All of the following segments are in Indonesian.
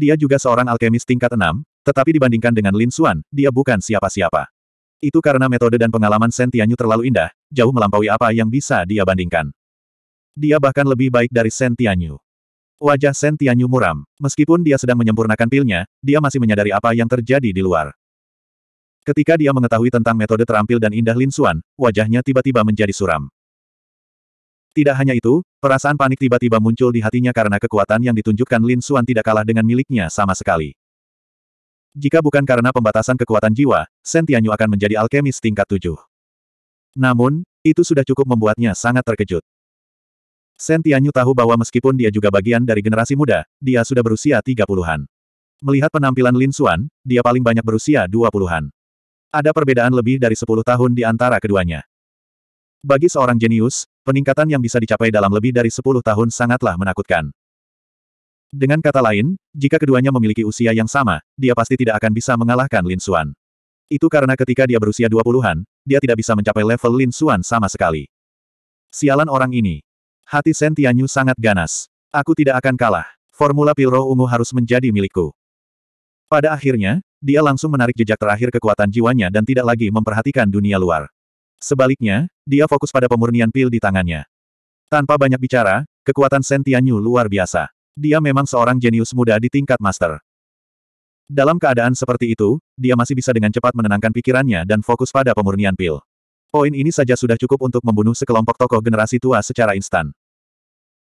Dia juga seorang alkemis tingkat 6, tetapi dibandingkan dengan Lin Xuan, dia bukan siapa-siapa. Itu karena metode dan pengalaman Sentianyu terlalu indah, jauh melampaui apa yang bisa dia bandingkan. Dia bahkan lebih baik dari Sentianyu. Wajah Sentianyu muram. Meskipun dia sedang menyempurnakan pilnya, dia masih menyadari apa yang terjadi di luar. Ketika dia mengetahui tentang metode terampil dan indah Lin Xuan, wajahnya tiba-tiba menjadi suram. Tidak hanya itu, perasaan panik tiba-tiba muncul di hatinya karena kekuatan yang ditunjukkan Lin Xuan tidak kalah dengan miliknya sama sekali. Jika bukan karena pembatasan kekuatan jiwa, Shen Tianyu akan menjadi alkemis tingkat tujuh. Namun, itu sudah cukup membuatnya sangat terkejut. Shen Tianyu tahu bahwa meskipun dia juga bagian dari generasi muda, dia sudah berusia tiga puluhan. Melihat penampilan Lin Xuan, dia paling banyak berusia dua puluhan. Ada perbedaan lebih dari sepuluh tahun di antara keduanya. Bagi seorang jenius, Peningkatan yang bisa dicapai dalam lebih dari 10 tahun sangatlah menakutkan. Dengan kata lain, jika keduanya memiliki usia yang sama, dia pasti tidak akan bisa mengalahkan Lin Xuan. Itu karena ketika dia berusia 20-an, dia tidak bisa mencapai level Lin Xuan sama sekali. Sialan orang ini. Hati Shen Tianyu sangat ganas. Aku tidak akan kalah. Formula Pil Roh Ungu harus menjadi milikku. Pada akhirnya, dia langsung menarik jejak terakhir kekuatan jiwanya dan tidak lagi memperhatikan dunia luar. Sebaliknya, dia fokus pada pemurnian pil di tangannya. Tanpa banyak bicara, kekuatan Shen luar biasa. Dia memang seorang jenius muda di tingkat master. Dalam keadaan seperti itu, dia masih bisa dengan cepat menenangkan pikirannya dan fokus pada pemurnian pil. Poin ini saja sudah cukup untuk membunuh sekelompok tokoh generasi tua secara instan.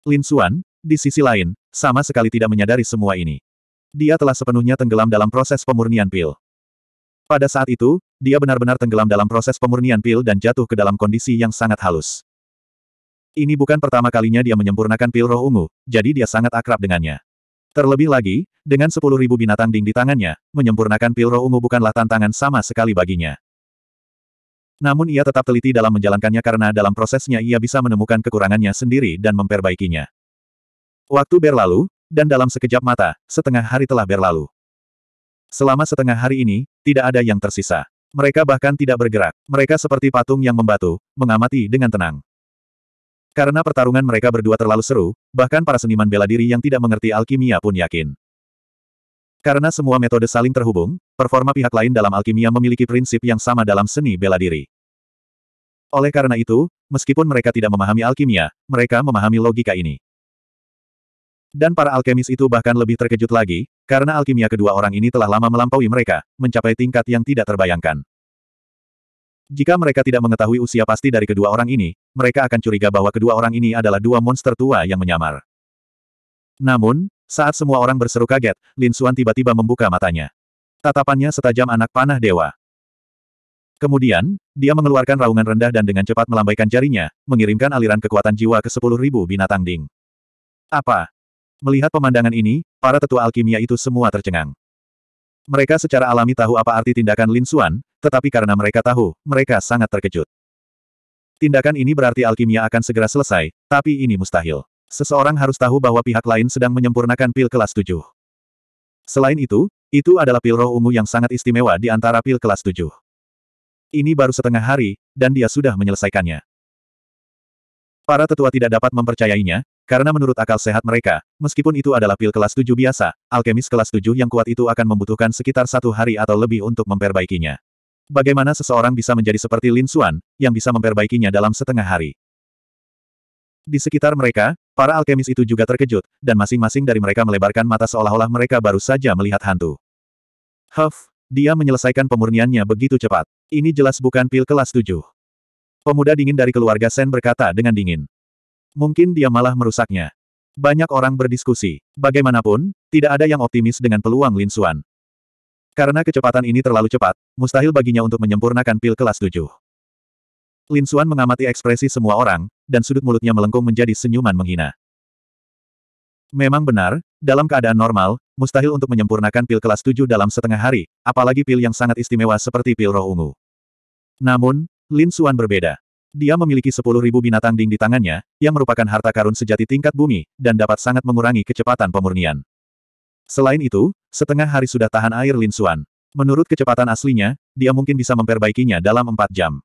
Lin Xuan, di sisi lain, sama sekali tidak menyadari semua ini. Dia telah sepenuhnya tenggelam dalam proses pemurnian pil. Pada saat itu, dia benar-benar tenggelam dalam proses pemurnian pil dan jatuh ke dalam kondisi yang sangat halus. Ini bukan pertama kalinya dia menyempurnakan pil roh ungu, jadi dia sangat akrab dengannya. Terlebih lagi, dengan 10.000 binatang ding di tangannya, menyempurnakan pil roh ungu bukanlah tantangan sama sekali baginya. Namun ia tetap teliti dalam menjalankannya karena dalam prosesnya ia bisa menemukan kekurangannya sendiri dan memperbaikinya. Waktu berlalu, dan dalam sekejap mata, setengah hari telah berlalu. Selama setengah hari ini, tidak ada yang tersisa. Mereka bahkan tidak bergerak. Mereka seperti patung yang membatu, mengamati dengan tenang. Karena pertarungan mereka berdua terlalu seru, bahkan para seniman bela diri yang tidak mengerti alkimia pun yakin. Karena semua metode saling terhubung, performa pihak lain dalam alkimia memiliki prinsip yang sama dalam seni bela diri. Oleh karena itu, meskipun mereka tidak memahami alkimia, mereka memahami logika ini. Dan para alkemis itu bahkan lebih terkejut lagi, karena alkimia kedua orang ini telah lama melampaui mereka, mencapai tingkat yang tidak terbayangkan. Jika mereka tidak mengetahui usia pasti dari kedua orang ini, mereka akan curiga bahwa kedua orang ini adalah dua monster tua yang menyamar. Namun, saat semua orang berseru kaget, Lin Xuan tiba-tiba membuka matanya. Tatapannya setajam anak panah dewa. Kemudian, dia mengeluarkan raungan rendah dan dengan cepat melambaikan jarinya, mengirimkan aliran kekuatan jiwa ke sepuluh ribu binatang ding. Apa? Melihat pemandangan ini, para tetua alkimia itu semua tercengang. Mereka secara alami tahu apa arti tindakan Lin Xuan, tetapi karena mereka tahu, mereka sangat terkejut. Tindakan ini berarti alkimia akan segera selesai, tapi ini mustahil. Seseorang harus tahu bahwa pihak lain sedang menyempurnakan pil kelas 7. Selain itu, itu adalah pil roh ungu yang sangat istimewa di antara pil kelas 7. Ini baru setengah hari, dan dia sudah menyelesaikannya. Para tetua tidak dapat mempercayainya, karena menurut akal sehat mereka, meskipun itu adalah pil kelas 7 biasa, alkemis kelas 7 yang kuat itu akan membutuhkan sekitar satu hari atau lebih untuk memperbaikinya. Bagaimana seseorang bisa menjadi seperti Lin Xuan, yang bisa memperbaikinya dalam setengah hari? Di sekitar mereka, para alkemis itu juga terkejut, dan masing-masing dari mereka melebarkan mata seolah-olah mereka baru saja melihat hantu. Huff, dia menyelesaikan pemurniannya begitu cepat. Ini jelas bukan pil kelas 7. Pemuda dingin dari keluarga Sen berkata dengan dingin. Mungkin dia malah merusaknya. Banyak orang berdiskusi. Bagaimanapun, tidak ada yang optimis dengan peluang Lin Xuan. Karena kecepatan ini terlalu cepat, mustahil baginya untuk menyempurnakan pil kelas 7. Lin Xuan mengamati ekspresi semua orang, dan sudut mulutnya melengkung menjadi senyuman menghina. Memang benar, dalam keadaan normal, mustahil untuk menyempurnakan pil kelas 7 dalam setengah hari, apalagi pil yang sangat istimewa seperti pil roh ungu. Namun, Lin Xuan berbeda. Dia memiliki sepuluh ribu binatang ding di tangannya, yang merupakan harta karun sejati tingkat bumi, dan dapat sangat mengurangi kecepatan pemurnian. Selain itu, setengah hari sudah tahan air Lin Xuan. Menurut kecepatan aslinya, dia mungkin bisa memperbaikinya dalam empat jam.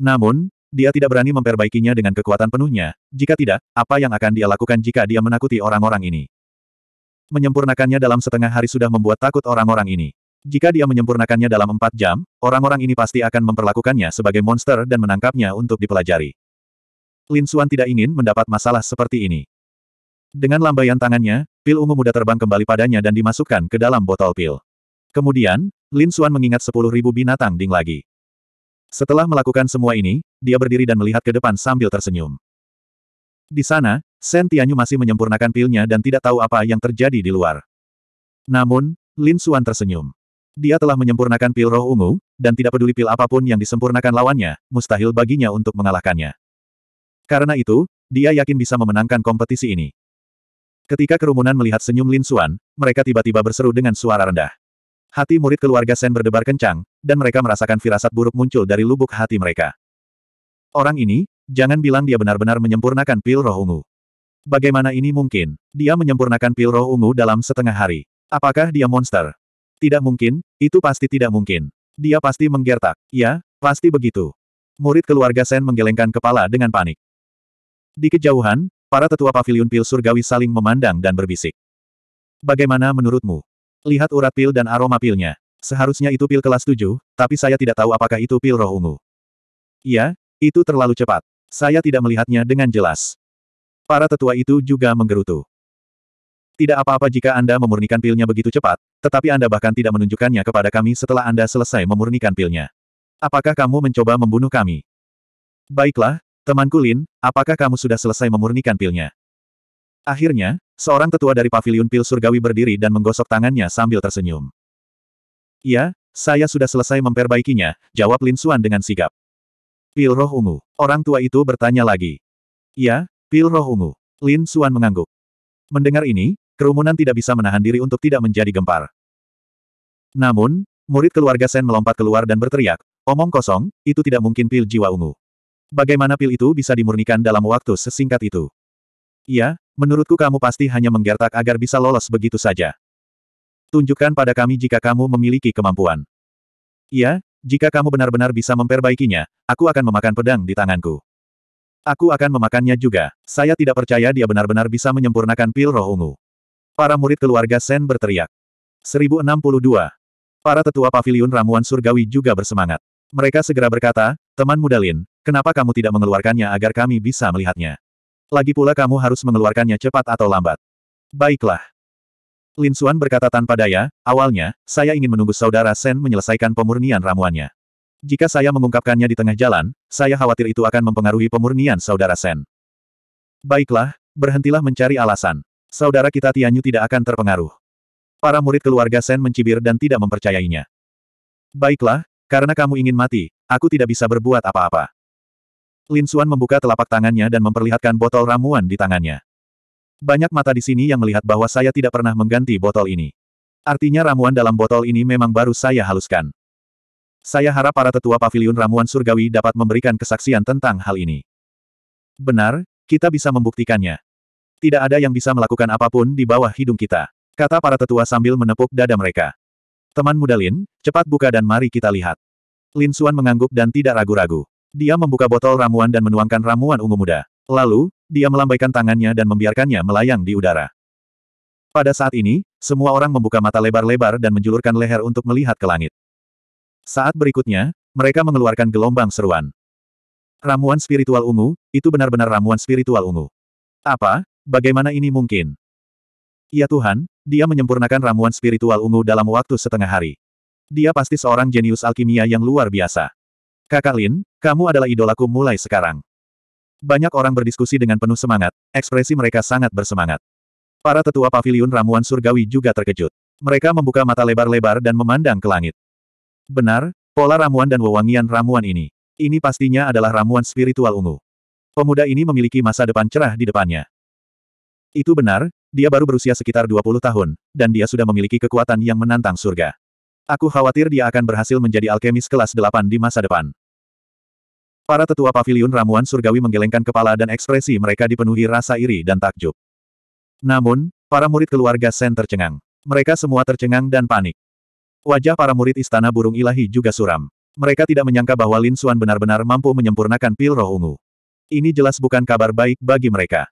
Namun, dia tidak berani memperbaikinya dengan kekuatan penuhnya, jika tidak, apa yang akan dia lakukan jika dia menakuti orang-orang ini? Menyempurnakannya dalam setengah hari sudah membuat takut orang-orang ini. Jika dia menyempurnakannya dalam empat jam, orang-orang ini pasti akan memperlakukannya sebagai monster dan menangkapnya untuk dipelajari. Lin Xuan tidak ingin mendapat masalah seperti ini. Dengan lambaian tangannya, pil ungu muda terbang kembali padanya dan dimasukkan ke dalam botol pil. Kemudian, Lin Xuan mengingat sepuluh ribu binatang ding lagi. Setelah melakukan semua ini, dia berdiri dan melihat ke depan sambil tersenyum. Di sana, Sen Tianyu masih menyempurnakan pilnya dan tidak tahu apa yang terjadi di luar. Namun, Lin Xuan tersenyum. Dia telah menyempurnakan pil roh ungu, dan tidak peduli pil apapun yang disempurnakan lawannya, mustahil baginya untuk mengalahkannya. Karena itu, dia yakin bisa memenangkan kompetisi ini. Ketika kerumunan melihat senyum Lin Suan, mereka tiba-tiba berseru dengan suara rendah. Hati murid keluarga Sen berdebar kencang, dan mereka merasakan firasat buruk muncul dari lubuk hati mereka. Orang ini, jangan bilang dia benar-benar menyempurnakan pil roh ungu. Bagaimana ini mungkin? Dia menyempurnakan pil roh ungu dalam setengah hari. Apakah dia monster? Tidak mungkin, itu pasti tidak mungkin. Dia pasti menggertak. Ya, pasti begitu. Murid keluarga Sen menggelengkan kepala dengan panik. Di kejauhan, para tetua pavilion pil surgawi saling memandang dan berbisik. Bagaimana menurutmu? Lihat urat pil dan aroma pilnya. Seharusnya itu pil kelas 7, tapi saya tidak tahu apakah itu pil roh ungu. Ya, itu terlalu cepat. Saya tidak melihatnya dengan jelas. Para tetua itu juga menggerutu. Tidak apa-apa jika Anda memurnikan pilnya begitu cepat, tetapi Anda bahkan tidak menunjukkannya kepada kami setelah Anda selesai memurnikan pilnya. Apakah kamu mencoba membunuh kami? Baiklah, temanku Lin, apakah kamu sudah selesai memurnikan pilnya? Akhirnya, seorang tetua dari paviliun pil surgawi berdiri dan menggosok tangannya sambil tersenyum. Ya, saya sudah selesai memperbaikinya, jawab Lin Xuan dengan sigap. Pil roh ungu. Orang tua itu bertanya lagi. Ya, pil roh ungu. Lin Xuan mengangguk. Mendengar ini, kerumunan tidak bisa menahan diri untuk tidak menjadi gempar. Namun, murid keluarga Sen melompat keluar dan berteriak, omong kosong, itu tidak mungkin pil jiwa ungu. Bagaimana pil itu bisa dimurnikan dalam waktu sesingkat itu? Iya, menurutku kamu pasti hanya menggertak agar bisa lolos begitu saja. Tunjukkan pada kami jika kamu memiliki kemampuan. Iya, jika kamu benar-benar bisa memperbaikinya, aku akan memakan pedang di tanganku. Aku akan memakannya juga. Saya tidak percaya dia benar-benar bisa menyempurnakan pil roh ungu. Para murid keluarga Sen berteriak. 1062. Para tetua pavilion ramuan surgawi juga bersemangat. Mereka segera berkata, teman muda Lin, kenapa kamu tidak mengeluarkannya agar kami bisa melihatnya? Lagi pula kamu harus mengeluarkannya cepat atau lambat. Baiklah. Lin Xuan berkata tanpa daya, awalnya, saya ingin menunggu saudara Sen menyelesaikan pemurnian ramuannya. Jika saya mengungkapkannya di tengah jalan, saya khawatir itu akan mempengaruhi pemurnian saudara Sen. Baiklah, berhentilah mencari alasan saudara kita Tianyu tidak akan terpengaruh. Para murid keluarga Sen mencibir dan tidak mempercayainya. Baiklah, karena kamu ingin mati, aku tidak bisa berbuat apa-apa. Lin Xuan membuka telapak tangannya dan memperlihatkan botol ramuan di tangannya. Banyak mata di sini yang melihat bahwa saya tidak pernah mengganti botol ini. Artinya ramuan dalam botol ini memang baru saya haluskan. Saya harap para tetua pavilion ramuan surgawi dapat memberikan kesaksian tentang hal ini. Benar, kita bisa membuktikannya tidak ada yang bisa melakukan apapun di bawah hidung kita. Kata para tetua sambil menepuk dada mereka. Teman muda Lin, cepat buka dan mari kita lihat. Lin Xuan mengangguk dan tidak ragu-ragu. Dia membuka botol ramuan dan menuangkan ramuan ungu muda. Lalu, dia melambaikan tangannya dan membiarkannya melayang di udara. Pada saat ini, semua orang membuka mata lebar-lebar dan menjulurkan leher untuk melihat ke langit. Saat berikutnya, mereka mengeluarkan gelombang seruan. Ramuan spiritual ungu, itu benar-benar ramuan spiritual ungu. Apa, Bagaimana ini mungkin? Ya Tuhan, dia menyempurnakan ramuan spiritual ungu dalam waktu setengah hari. Dia pasti seorang jenius alkimia yang luar biasa. Kakak Lin, kamu adalah idolaku mulai sekarang. Banyak orang berdiskusi dengan penuh semangat, ekspresi mereka sangat bersemangat. Para tetua pavilion ramuan surgawi juga terkejut. Mereka membuka mata lebar-lebar dan memandang ke langit. Benar, pola ramuan dan wewangian ramuan ini. Ini pastinya adalah ramuan spiritual ungu. Pemuda ini memiliki masa depan cerah di depannya. Itu benar, dia baru berusia sekitar 20 tahun, dan dia sudah memiliki kekuatan yang menantang surga. Aku khawatir dia akan berhasil menjadi alkemis kelas 8 di masa depan. Para tetua pavilion ramuan surgawi menggelengkan kepala dan ekspresi mereka dipenuhi rasa iri dan takjub. Namun, para murid keluarga Sen tercengang. Mereka semua tercengang dan panik. Wajah para murid istana burung ilahi juga suram. Mereka tidak menyangka bahwa Lin Xuan benar-benar mampu menyempurnakan pil roh ungu. Ini jelas bukan kabar baik bagi mereka.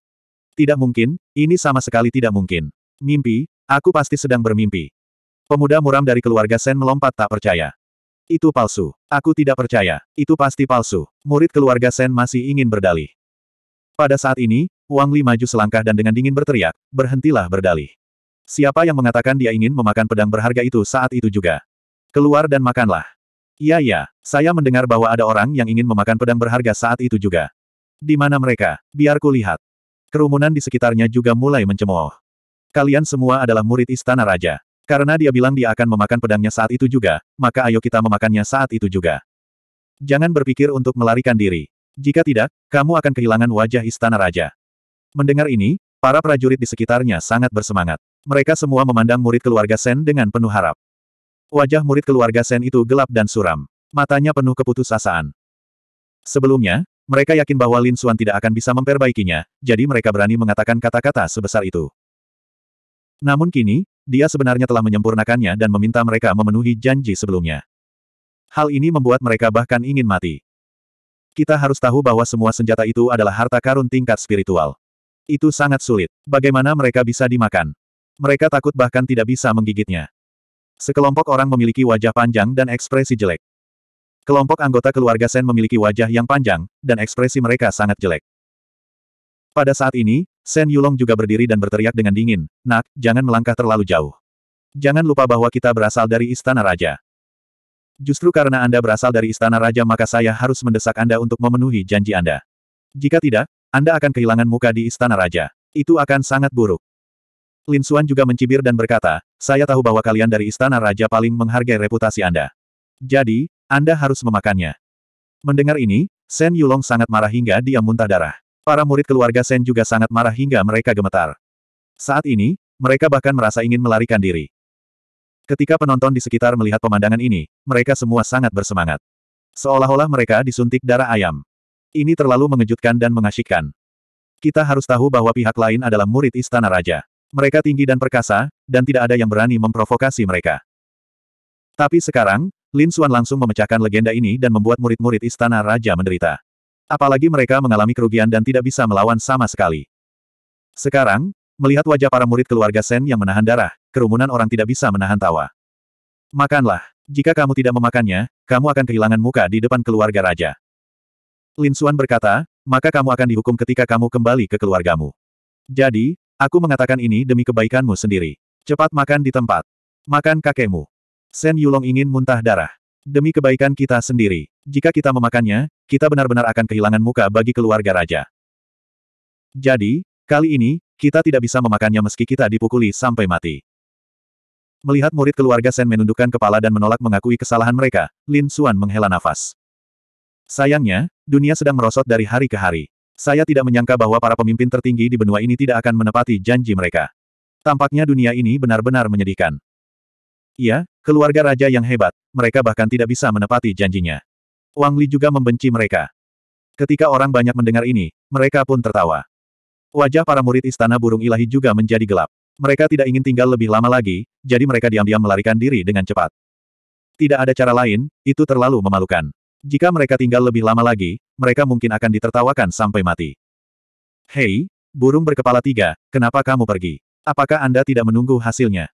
Tidak mungkin, ini sama sekali tidak mungkin. Mimpi, aku pasti sedang bermimpi. Pemuda muram dari keluarga Sen melompat tak percaya. Itu palsu. Aku tidak percaya. Itu pasti palsu. Murid keluarga Sen masih ingin berdalih. Pada saat ini, Wang Li maju selangkah dan dengan dingin berteriak, berhentilah berdalih. Siapa yang mengatakan dia ingin memakan pedang berharga itu saat itu juga? Keluar dan makanlah. Iya ya, saya mendengar bahwa ada orang yang ingin memakan pedang berharga saat itu juga. Di mana mereka? Biar ku lihat. Kerumunan di sekitarnya juga mulai mencemooh. Kalian semua adalah murid istana raja. Karena dia bilang dia akan memakan pedangnya saat itu juga, maka ayo kita memakannya saat itu juga. Jangan berpikir untuk melarikan diri. Jika tidak, kamu akan kehilangan wajah istana raja. Mendengar ini, para prajurit di sekitarnya sangat bersemangat. Mereka semua memandang murid keluarga Sen dengan penuh harap. Wajah murid keluarga Sen itu gelap dan suram. Matanya penuh keputusasaan. Sebelumnya, mereka yakin bahwa Lin Suan tidak akan bisa memperbaikinya, jadi mereka berani mengatakan kata-kata sebesar itu. Namun kini, dia sebenarnya telah menyempurnakannya dan meminta mereka memenuhi janji sebelumnya. Hal ini membuat mereka bahkan ingin mati. Kita harus tahu bahwa semua senjata itu adalah harta karun tingkat spiritual. Itu sangat sulit. Bagaimana mereka bisa dimakan? Mereka takut bahkan tidak bisa menggigitnya. Sekelompok orang memiliki wajah panjang dan ekspresi jelek. Kelompok anggota keluarga Sen memiliki wajah yang panjang, dan ekspresi mereka sangat jelek. Pada saat ini, Sen Yulong juga berdiri dan berteriak dengan dingin, Nak, jangan melangkah terlalu jauh. Jangan lupa bahwa kita berasal dari Istana Raja. Justru karena Anda berasal dari Istana Raja maka saya harus mendesak Anda untuk memenuhi janji Anda. Jika tidak, Anda akan kehilangan muka di Istana Raja. Itu akan sangat buruk. Lin Xuan juga mencibir dan berkata, saya tahu bahwa kalian dari Istana Raja paling menghargai reputasi Anda. Jadi, anda harus memakannya. Mendengar ini, Sen Yulong sangat marah hingga dia muntah darah. Para murid keluarga Sen juga sangat marah hingga mereka gemetar. Saat ini, mereka bahkan merasa ingin melarikan diri. Ketika penonton di sekitar melihat pemandangan ini, mereka semua sangat bersemangat. Seolah-olah mereka disuntik darah ayam. Ini terlalu mengejutkan dan mengasyikkan. Kita harus tahu bahwa pihak lain adalah murid istana raja. Mereka tinggi dan perkasa, dan tidak ada yang berani memprovokasi mereka. Tapi sekarang, Lin Xuan langsung memecahkan legenda ini dan membuat murid-murid istana raja menderita. Apalagi mereka mengalami kerugian dan tidak bisa melawan sama sekali. Sekarang, melihat wajah para murid keluarga Sen yang menahan darah, kerumunan orang tidak bisa menahan tawa. Makanlah. Jika kamu tidak memakannya, kamu akan kehilangan muka di depan keluarga raja. Lin Xuan berkata, maka kamu akan dihukum ketika kamu kembali ke keluargamu. Jadi, aku mengatakan ini demi kebaikanmu sendiri. Cepat makan di tempat. Makan kakekmu. Shen Yulong ingin muntah darah. Demi kebaikan kita sendiri, jika kita memakannya, kita benar-benar akan kehilangan muka bagi keluarga raja. Jadi, kali ini, kita tidak bisa memakannya meski kita dipukuli sampai mati. Melihat murid keluarga Sen menundukkan kepala dan menolak mengakui kesalahan mereka, Lin Xuan menghela nafas. Sayangnya, dunia sedang merosot dari hari ke hari. Saya tidak menyangka bahwa para pemimpin tertinggi di benua ini tidak akan menepati janji mereka. Tampaknya dunia ini benar-benar menyedihkan. Iya, Keluarga raja yang hebat, mereka bahkan tidak bisa menepati janjinya. Wang Li juga membenci mereka. Ketika orang banyak mendengar ini, mereka pun tertawa. Wajah para murid istana burung ilahi juga menjadi gelap. Mereka tidak ingin tinggal lebih lama lagi, jadi mereka diam-diam melarikan diri dengan cepat. Tidak ada cara lain, itu terlalu memalukan. Jika mereka tinggal lebih lama lagi, mereka mungkin akan ditertawakan sampai mati. Hei, burung berkepala tiga, kenapa kamu pergi? Apakah Anda tidak menunggu hasilnya?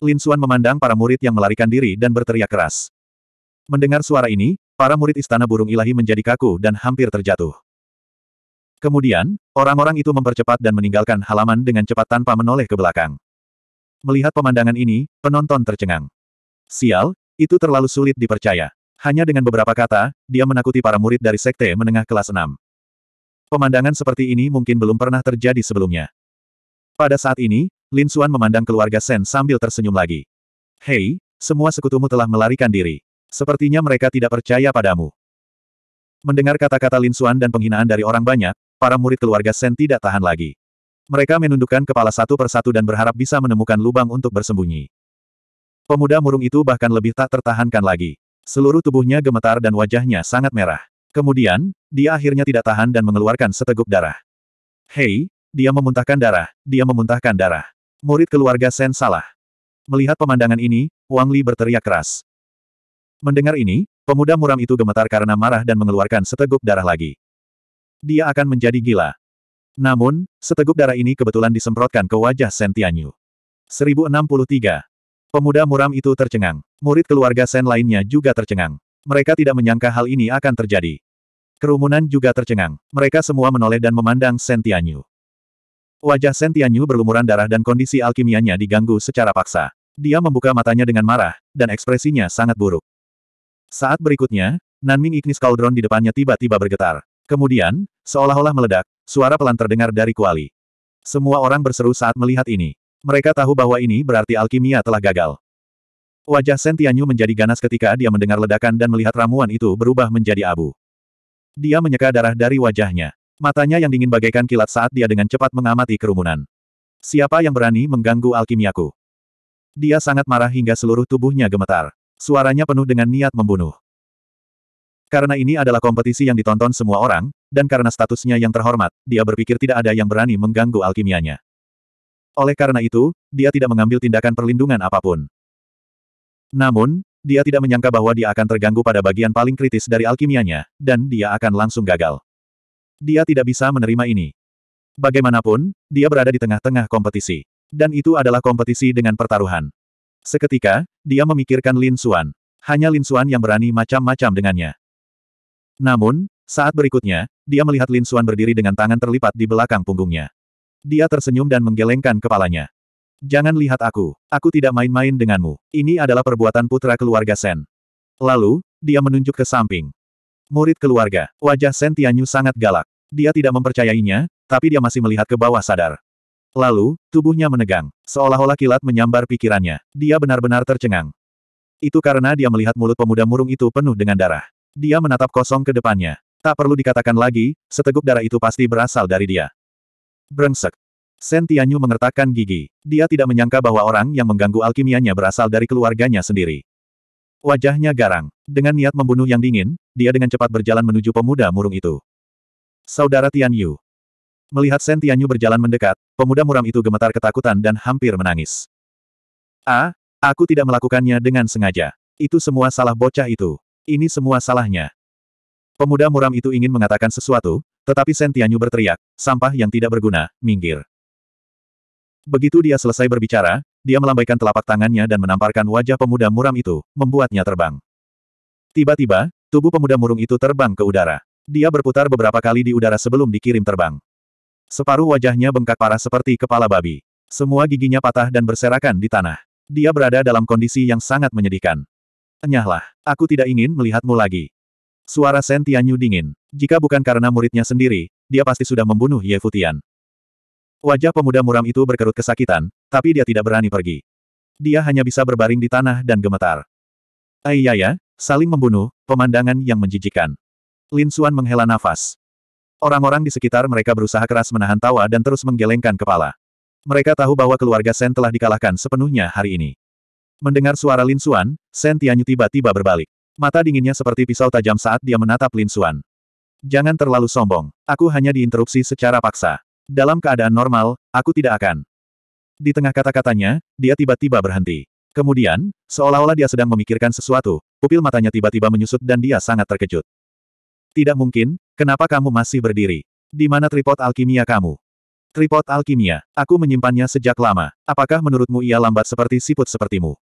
Lin Xuan memandang para murid yang melarikan diri dan berteriak keras. Mendengar suara ini, para murid istana burung ilahi menjadi kaku dan hampir terjatuh. Kemudian, orang-orang itu mempercepat dan meninggalkan halaman dengan cepat tanpa menoleh ke belakang. Melihat pemandangan ini, penonton tercengang. Sial, itu terlalu sulit dipercaya. Hanya dengan beberapa kata, dia menakuti para murid dari sekte menengah kelas 6. Pemandangan seperti ini mungkin belum pernah terjadi sebelumnya. Pada saat ini, Lin Suan memandang keluarga Sen sambil tersenyum lagi. Hei, semua sekutumu telah melarikan diri. Sepertinya mereka tidak percaya padamu. Mendengar kata-kata Lin Suan dan penghinaan dari orang banyak, para murid keluarga Sen tidak tahan lagi. Mereka menundukkan kepala satu persatu dan berharap bisa menemukan lubang untuk bersembunyi. Pemuda murung itu bahkan lebih tak tertahankan lagi. Seluruh tubuhnya gemetar dan wajahnya sangat merah. Kemudian, dia akhirnya tidak tahan dan mengeluarkan seteguk darah. Hei, dia memuntahkan darah, dia memuntahkan darah. Murid keluarga Sen salah. Melihat pemandangan ini, Wang Li berteriak keras. Mendengar ini, pemuda muram itu gemetar karena marah dan mengeluarkan seteguk darah lagi. Dia akan menjadi gila. Namun, seteguk darah ini kebetulan disemprotkan ke wajah Sen Tianyu. 1063. Pemuda muram itu tercengang. Murid keluarga Sen lainnya juga tercengang. Mereka tidak menyangka hal ini akan terjadi. Kerumunan juga tercengang. Mereka semua menoleh dan memandang Sen Tianyu. Wajah Sentianyu berlumuran darah dan kondisi alkimianya diganggu secara paksa. Dia membuka matanya dengan marah, dan ekspresinya sangat buruk. Saat berikutnya, Nanming Ignis Cauldron di depannya tiba-tiba bergetar. Kemudian, seolah-olah meledak, suara pelan terdengar dari kuali. Semua orang berseru saat melihat ini. Mereka tahu bahwa ini berarti alkimia telah gagal. Wajah Sentianyu menjadi ganas ketika dia mendengar ledakan dan melihat ramuan itu berubah menjadi abu. Dia menyeka darah dari wajahnya. Matanya yang dingin bagaikan kilat saat dia dengan cepat mengamati kerumunan. Siapa yang berani mengganggu alkimiaku? Dia sangat marah hingga seluruh tubuhnya gemetar. Suaranya penuh dengan niat membunuh. Karena ini adalah kompetisi yang ditonton semua orang, dan karena statusnya yang terhormat, dia berpikir tidak ada yang berani mengganggu alkimianya. Oleh karena itu, dia tidak mengambil tindakan perlindungan apapun. Namun, dia tidak menyangka bahwa dia akan terganggu pada bagian paling kritis dari alkimianya, dan dia akan langsung gagal dia tidak bisa menerima ini. Bagaimanapun, dia berada di tengah-tengah kompetisi. Dan itu adalah kompetisi dengan pertaruhan. Seketika, dia memikirkan Lin Suan. Hanya Lin Suan yang berani macam-macam dengannya. Namun, saat berikutnya, dia melihat Lin Suan berdiri dengan tangan terlipat di belakang punggungnya. Dia tersenyum dan menggelengkan kepalanya. Jangan lihat aku, aku tidak main-main denganmu. Ini adalah perbuatan putra keluarga Sen. Lalu, dia menunjuk ke samping. Murid keluarga. Wajah Sentianyu sangat galak. Dia tidak mempercayainya, tapi dia masih melihat ke bawah sadar. Lalu, tubuhnya menegang, seolah-olah kilat menyambar pikirannya. Dia benar-benar tercengang. Itu karena dia melihat mulut pemuda murung itu penuh dengan darah. Dia menatap kosong ke depannya. Tak perlu dikatakan lagi, seteguk darah itu pasti berasal dari dia. Brengsek. Sentianyu Tianyu mengertakkan gigi. Dia tidak menyangka bahwa orang yang mengganggu alkimianya berasal dari keluarganya sendiri. Wajahnya garang. Dengan niat membunuh yang dingin, dia dengan cepat berjalan menuju pemuda murung itu. Saudara Tian Yu. Melihat Sen Tian Yu berjalan mendekat, pemuda muram itu gemetar ketakutan dan hampir menangis. Ah, aku tidak melakukannya dengan sengaja. Itu semua salah bocah itu. Ini semua salahnya. Pemuda muram itu ingin mengatakan sesuatu, tetapi Sen Tian berteriak, sampah yang tidak berguna, minggir. Begitu dia selesai berbicara, dia melambaikan telapak tangannya dan menamparkan wajah pemuda muram itu, membuatnya terbang. Tiba-tiba, tubuh pemuda murung itu terbang ke udara. Dia berputar beberapa kali di udara sebelum dikirim terbang. Separuh wajahnya bengkak parah seperti kepala babi. Semua giginya patah dan berserakan di tanah. Dia berada dalam kondisi yang sangat menyedihkan. Enyahlah, aku tidak ingin melihatmu lagi. Suara Sen Tianyu dingin. Jika bukan karena muridnya sendiri, dia pasti sudah membunuh Ye Futian. Wajah pemuda muram itu berkerut kesakitan, tapi dia tidak berani pergi. Dia hanya bisa berbaring di tanah dan gemetar. Aiyaya, ya, saling membunuh, pemandangan yang menjijikan. Lin Xuan menghela nafas. Orang-orang di sekitar mereka berusaha keras menahan tawa dan terus menggelengkan kepala. Mereka tahu bahwa keluarga Sen telah dikalahkan sepenuhnya hari ini. Mendengar suara Lin Xuan, Sen Tianyu tiba-tiba berbalik. Mata dinginnya seperti pisau tajam saat dia menatap Lin Xuan. Jangan terlalu sombong, aku hanya diinterupsi secara paksa. Dalam keadaan normal, aku tidak akan. Di tengah kata-katanya, dia tiba-tiba berhenti. Kemudian, seolah-olah dia sedang memikirkan sesuatu, pupil matanya tiba-tiba menyusut dan dia sangat terkejut. Tidak mungkin, kenapa kamu masih berdiri? Di mana tripod alkimia kamu? Tripod alkimia, aku menyimpannya sejak lama. Apakah menurutmu ia lambat seperti siput sepertimu?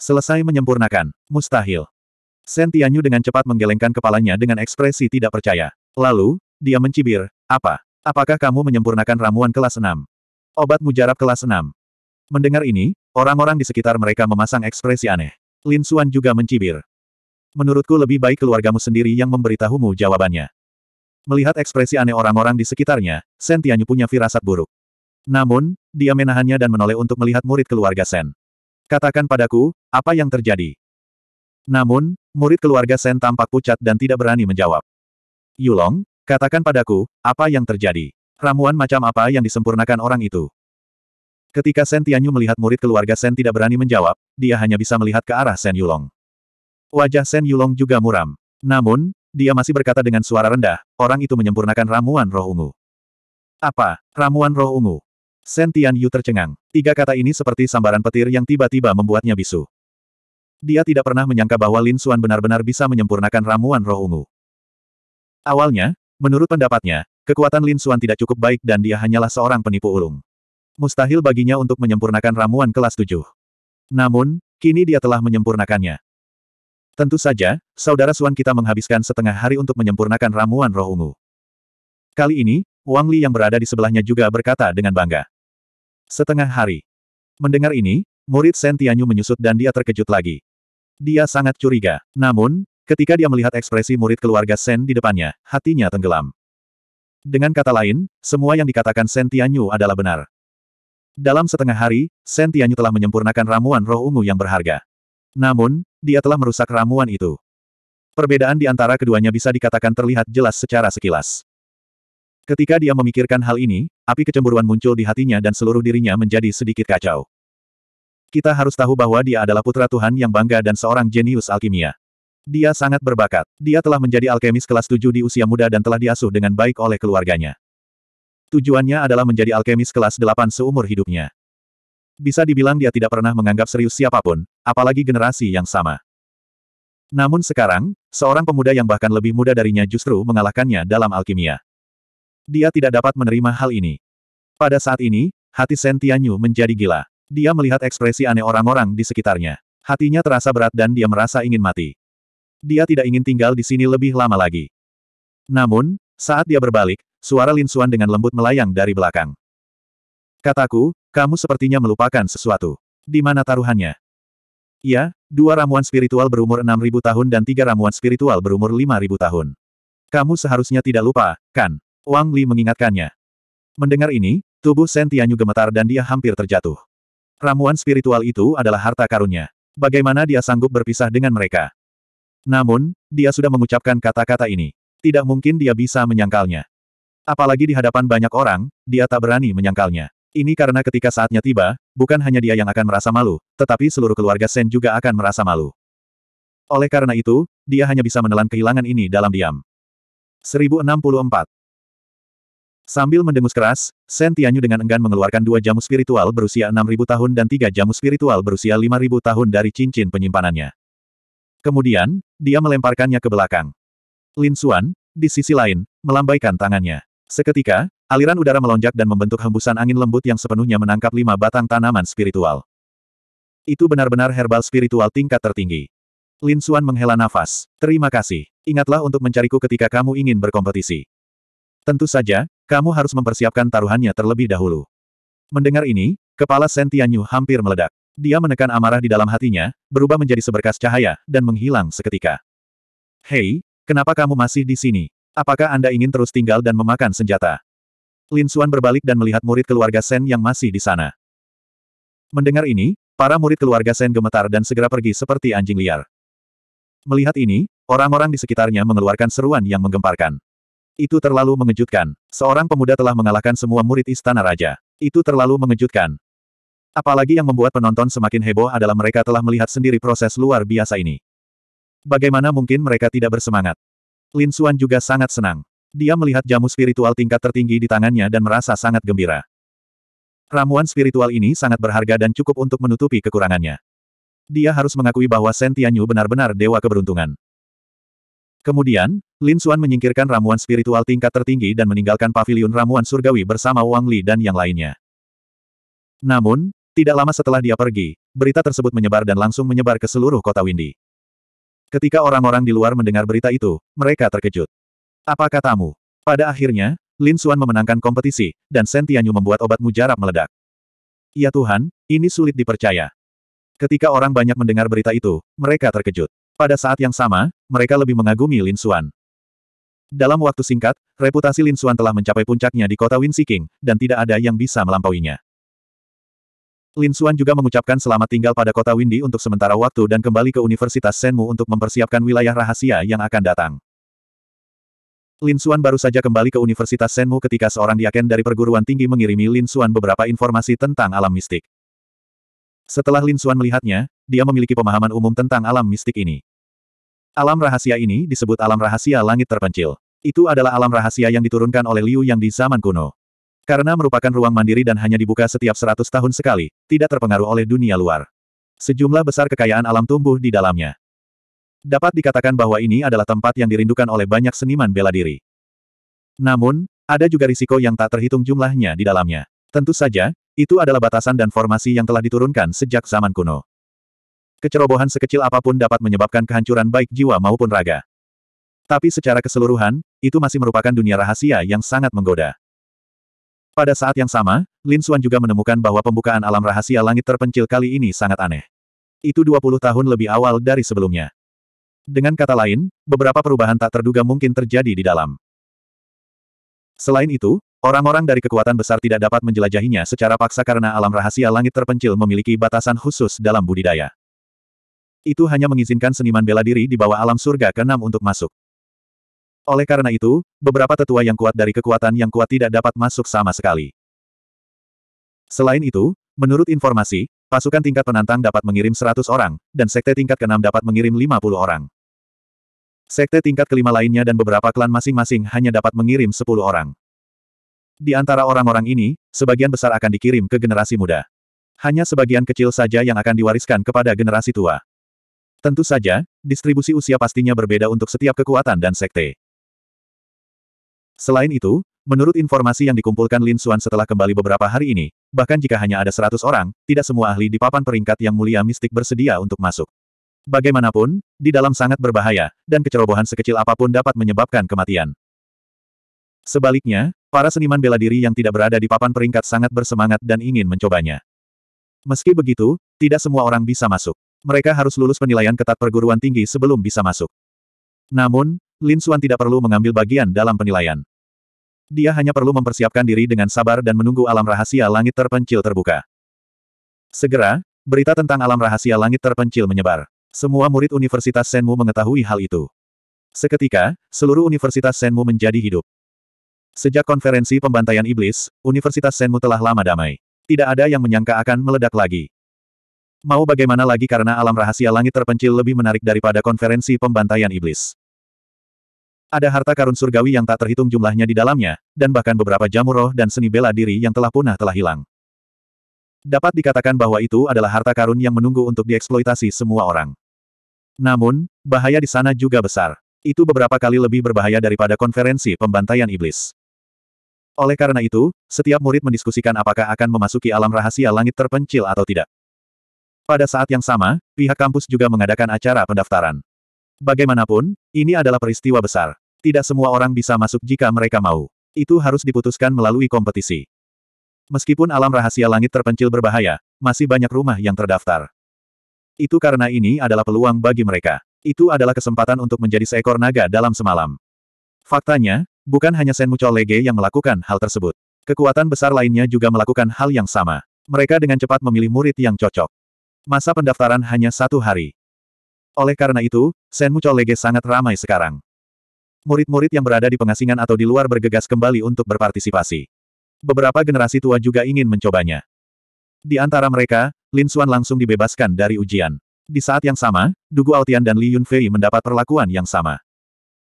Selesai menyempurnakan, mustahil. Sentianyu Tianyu dengan cepat menggelengkan kepalanya dengan ekspresi tidak percaya. Lalu, dia mencibir, apa? Apakah kamu menyempurnakan ramuan kelas 6? Obat mujarab kelas 6. Mendengar ini, orang-orang di sekitar mereka memasang ekspresi aneh. Lin Suan juga mencibir. Menurutku lebih baik keluargamu sendiri yang memberitahumu jawabannya. Melihat ekspresi aneh orang-orang di sekitarnya, Sen Tianyu punya firasat buruk. Namun, dia menahannya dan menoleh untuk melihat murid keluarga Sen. Katakan padaku, apa yang terjadi? Namun, murid keluarga Sen tampak pucat dan tidak berani menjawab. Yulong, katakan padaku, apa yang terjadi? Ramuan macam apa yang disempurnakan orang itu? Ketika Sen Tianyu melihat murid keluarga Sen tidak berani menjawab, dia hanya bisa melihat ke arah Sen Yulong. Wajah Sen Yulong juga muram. Namun, dia masih berkata dengan suara rendah, orang itu menyempurnakan ramuan roh ungu. Apa? Ramuan roh ungu? Sen Tianyu tercengang. Tiga kata ini seperti sambaran petir yang tiba-tiba membuatnya bisu. Dia tidak pernah menyangka bahwa Lin Xuan benar-benar bisa menyempurnakan ramuan roh ungu. Awalnya, menurut pendapatnya, Kekuatan Lin Suan tidak cukup baik dan dia hanyalah seorang penipu ulung. Mustahil baginya untuk menyempurnakan ramuan kelas tujuh. Namun, kini dia telah menyempurnakannya. Tentu saja, saudara Suan kita menghabiskan setengah hari untuk menyempurnakan ramuan roh ungu. Kali ini, Wang Li yang berada di sebelahnya juga berkata dengan bangga. Setengah hari. Mendengar ini, murid Sen Tianyu menyusut dan dia terkejut lagi. Dia sangat curiga. Namun, ketika dia melihat ekspresi murid keluarga Sen di depannya, hatinya tenggelam. Dengan kata lain, semua yang dikatakan Sentianyu adalah benar. Dalam setengah hari, Sentianyu telah menyempurnakan ramuan roh ungu yang berharga. Namun, dia telah merusak ramuan itu. Perbedaan di antara keduanya bisa dikatakan terlihat jelas secara sekilas. Ketika dia memikirkan hal ini, api kecemburuan muncul di hatinya dan seluruh dirinya menjadi sedikit kacau. Kita harus tahu bahwa dia adalah putra Tuhan yang bangga dan seorang jenius alkimia. Dia sangat berbakat. Dia telah menjadi alkemis kelas 7 di usia muda dan telah diasuh dengan baik oleh keluarganya. Tujuannya adalah menjadi alkemis kelas 8 seumur hidupnya. Bisa dibilang dia tidak pernah menganggap serius siapapun, apalagi generasi yang sama. Namun sekarang, seorang pemuda yang bahkan lebih muda darinya justru mengalahkannya dalam alkimia. Dia tidak dapat menerima hal ini. Pada saat ini, hati Sentianyu menjadi gila. Dia melihat ekspresi aneh orang-orang di sekitarnya. Hatinya terasa berat dan dia merasa ingin mati dia tidak ingin tinggal di sini lebih lama lagi. Namun, saat dia berbalik, suara Lin Xuan dengan lembut melayang dari belakang. Kataku, kamu sepertinya melupakan sesuatu. Di mana taruhannya? Ya, dua ramuan spiritual berumur 6.000 tahun dan tiga ramuan spiritual berumur 5.000 tahun. Kamu seharusnya tidak lupa, kan? Wang Li mengingatkannya. Mendengar ini, tubuh Shen Tianyu gemetar dan dia hampir terjatuh. Ramuan spiritual itu adalah harta karunnya. Bagaimana dia sanggup berpisah dengan mereka? Namun, dia sudah mengucapkan kata-kata ini. Tidak mungkin dia bisa menyangkalnya. Apalagi di hadapan banyak orang, dia tak berani menyangkalnya. Ini karena ketika saatnya tiba, bukan hanya dia yang akan merasa malu, tetapi seluruh keluarga Sen juga akan merasa malu. Oleh karena itu, dia hanya bisa menelan kehilangan ini dalam diam. 1064 Sambil mendengus keras, Sen Tianyu dengan enggan mengeluarkan dua jamu spiritual berusia 6.000 tahun dan tiga jamu spiritual berusia 5.000 tahun dari cincin penyimpanannya. Kemudian, dia melemparkannya ke belakang. Lin Xuan, di sisi lain, melambaikan tangannya. Seketika, aliran udara melonjak dan membentuk hembusan angin lembut yang sepenuhnya menangkap lima batang tanaman spiritual. Itu benar-benar herbal spiritual tingkat tertinggi. Lin Xuan menghela nafas. Terima kasih. Ingatlah untuk mencariku ketika kamu ingin berkompetisi. Tentu saja, kamu harus mempersiapkan taruhannya terlebih dahulu. Mendengar ini, kepala Sentianyu hampir meledak. Dia menekan amarah di dalam hatinya, berubah menjadi seberkas cahaya, dan menghilang seketika. Hei, kenapa kamu masih di sini? Apakah Anda ingin terus tinggal dan memakan senjata? Lin Xuan berbalik dan melihat murid keluarga Shen yang masih di sana. Mendengar ini, para murid keluarga Shen gemetar dan segera pergi seperti anjing liar. Melihat ini, orang-orang di sekitarnya mengeluarkan seruan yang menggemparkan. Itu terlalu mengejutkan. Seorang pemuda telah mengalahkan semua murid istana raja. Itu terlalu mengejutkan. Apalagi yang membuat penonton semakin heboh adalah mereka telah melihat sendiri proses luar biasa ini. Bagaimana mungkin mereka tidak bersemangat? Lin Xuan juga sangat senang. Dia melihat jamu spiritual tingkat tertinggi di tangannya dan merasa sangat gembira. Ramuan spiritual ini sangat berharga dan cukup untuk menutupi kekurangannya. Dia harus mengakui bahwa Shen benar-benar dewa keberuntungan. Kemudian, Lin Xuan menyingkirkan ramuan spiritual tingkat tertinggi dan meninggalkan paviliun ramuan surgawi bersama Wang Li dan yang lainnya. Namun, tidak lama setelah dia pergi, berita tersebut menyebar dan langsung menyebar ke seluruh kota Windy. Ketika orang-orang di luar mendengar berita itu, mereka terkejut. Apa katamu? Pada akhirnya, Lin Xuan memenangkan kompetisi, dan Shen membuat obat mujarab meledak. Ya Tuhan, ini sulit dipercaya. Ketika orang banyak mendengar berita itu, mereka terkejut. Pada saat yang sama, mereka lebih mengagumi Lin Xuan. Dalam waktu singkat, reputasi Lin Xuan telah mencapai puncaknya di kota Winsiking, dan tidak ada yang bisa melampauinya. Lin Xuan juga mengucapkan selamat tinggal pada kota Windy untuk sementara waktu dan kembali ke Universitas Senmu untuk mempersiapkan wilayah rahasia yang akan datang. Lin Xuan baru saja kembali ke Universitas Senmu ketika seorang diaken dari perguruan tinggi mengirimi Lin Xuan beberapa informasi tentang alam mistik. Setelah Lin Xuan melihatnya, dia memiliki pemahaman umum tentang alam mistik ini. Alam rahasia ini disebut alam rahasia langit terpencil. Itu adalah alam rahasia yang diturunkan oleh Liu Yang di zaman kuno. Karena merupakan ruang mandiri dan hanya dibuka setiap seratus tahun sekali, tidak terpengaruh oleh dunia luar. Sejumlah besar kekayaan alam tumbuh di dalamnya. Dapat dikatakan bahwa ini adalah tempat yang dirindukan oleh banyak seniman bela diri. Namun, ada juga risiko yang tak terhitung jumlahnya di dalamnya. Tentu saja, itu adalah batasan dan formasi yang telah diturunkan sejak zaman kuno. Kecerobohan sekecil apapun dapat menyebabkan kehancuran baik jiwa maupun raga. Tapi secara keseluruhan, itu masih merupakan dunia rahasia yang sangat menggoda. Pada saat yang sama, Lin Xuan juga menemukan bahwa pembukaan alam rahasia langit terpencil kali ini sangat aneh. Itu 20 tahun lebih awal dari sebelumnya. Dengan kata lain, beberapa perubahan tak terduga mungkin terjadi di dalam. Selain itu, orang-orang dari kekuatan besar tidak dapat menjelajahinya secara paksa karena alam rahasia langit terpencil memiliki batasan khusus dalam budidaya. Itu hanya mengizinkan seniman bela diri di bawah alam surga keenam untuk masuk. Oleh karena itu, beberapa tetua yang kuat dari kekuatan yang kuat tidak dapat masuk sama sekali. Selain itu, menurut informasi, pasukan tingkat penantang dapat mengirim 100 orang, dan sekte tingkat ke-6 dapat mengirim 50 orang. Sekte tingkat kelima lainnya dan beberapa klan masing-masing hanya dapat mengirim 10 orang. Di antara orang-orang ini, sebagian besar akan dikirim ke generasi muda. Hanya sebagian kecil saja yang akan diwariskan kepada generasi tua. Tentu saja, distribusi usia pastinya berbeda untuk setiap kekuatan dan sekte. Selain itu, menurut informasi yang dikumpulkan Lin Xuan setelah kembali beberapa hari ini, bahkan jika hanya ada seratus orang, tidak semua ahli di papan peringkat yang mulia mistik bersedia untuk masuk. Bagaimanapun, di dalam sangat berbahaya, dan kecerobohan sekecil apapun dapat menyebabkan kematian. Sebaliknya, para seniman bela diri yang tidak berada di papan peringkat sangat bersemangat dan ingin mencobanya. Meski begitu, tidak semua orang bisa masuk. Mereka harus lulus penilaian ketat perguruan tinggi sebelum bisa masuk. Namun, Lin Suan tidak perlu mengambil bagian dalam penilaian. Dia hanya perlu mempersiapkan diri dengan sabar dan menunggu alam rahasia langit terpencil terbuka. Segera, berita tentang alam rahasia langit terpencil menyebar. Semua murid Universitas Senmu mengetahui hal itu. Seketika, seluruh Universitas Senmu menjadi hidup. Sejak konferensi pembantaian iblis, Universitas Senmu telah lama damai. Tidak ada yang menyangka akan meledak lagi. Mau bagaimana lagi karena alam rahasia langit terpencil lebih menarik daripada konferensi pembantaian iblis. Ada harta karun surgawi yang tak terhitung jumlahnya di dalamnya, dan bahkan beberapa jamur roh dan seni bela diri yang telah punah telah hilang. Dapat dikatakan bahwa itu adalah harta karun yang menunggu untuk dieksploitasi semua orang. Namun, bahaya di sana juga besar. Itu beberapa kali lebih berbahaya daripada konferensi pembantaian iblis. Oleh karena itu, setiap murid mendiskusikan apakah akan memasuki alam rahasia langit terpencil atau tidak. Pada saat yang sama, pihak kampus juga mengadakan acara pendaftaran. Bagaimanapun, ini adalah peristiwa besar. Tidak semua orang bisa masuk jika mereka mau. Itu harus diputuskan melalui kompetisi. Meskipun alam rahasia langit terpencil berbahaya, masih banyak rumah yang terdaftar. Itu karena ini adalah peluang bagi mereka. Itu adalah kesempatan untuk menjadi seekor naga dalam semalam. Faktanya, bukan hanya Mucho Lege yang melakukan hal tersebut. Kekuatan besar lainnya juga melakukan hal yang sama. Mereka dengan cepat memilih murid yang cocok. Masa pendaftaran hanya satu hari. Oleh karena itu, Senmu Lege sangat ramai sekarang. Murid-murid yang berada di pengasingan atau di luar bergegas kembali untuk berpartisipasi. Beberapa generasi tua juga ingin mencobanya. Di antara mereka, Lin Xuan langsung dibebaskan dari ujian. Di saat yang sama, Dugu Altian dan Li Yunfei mendapat perlakuan yang sama.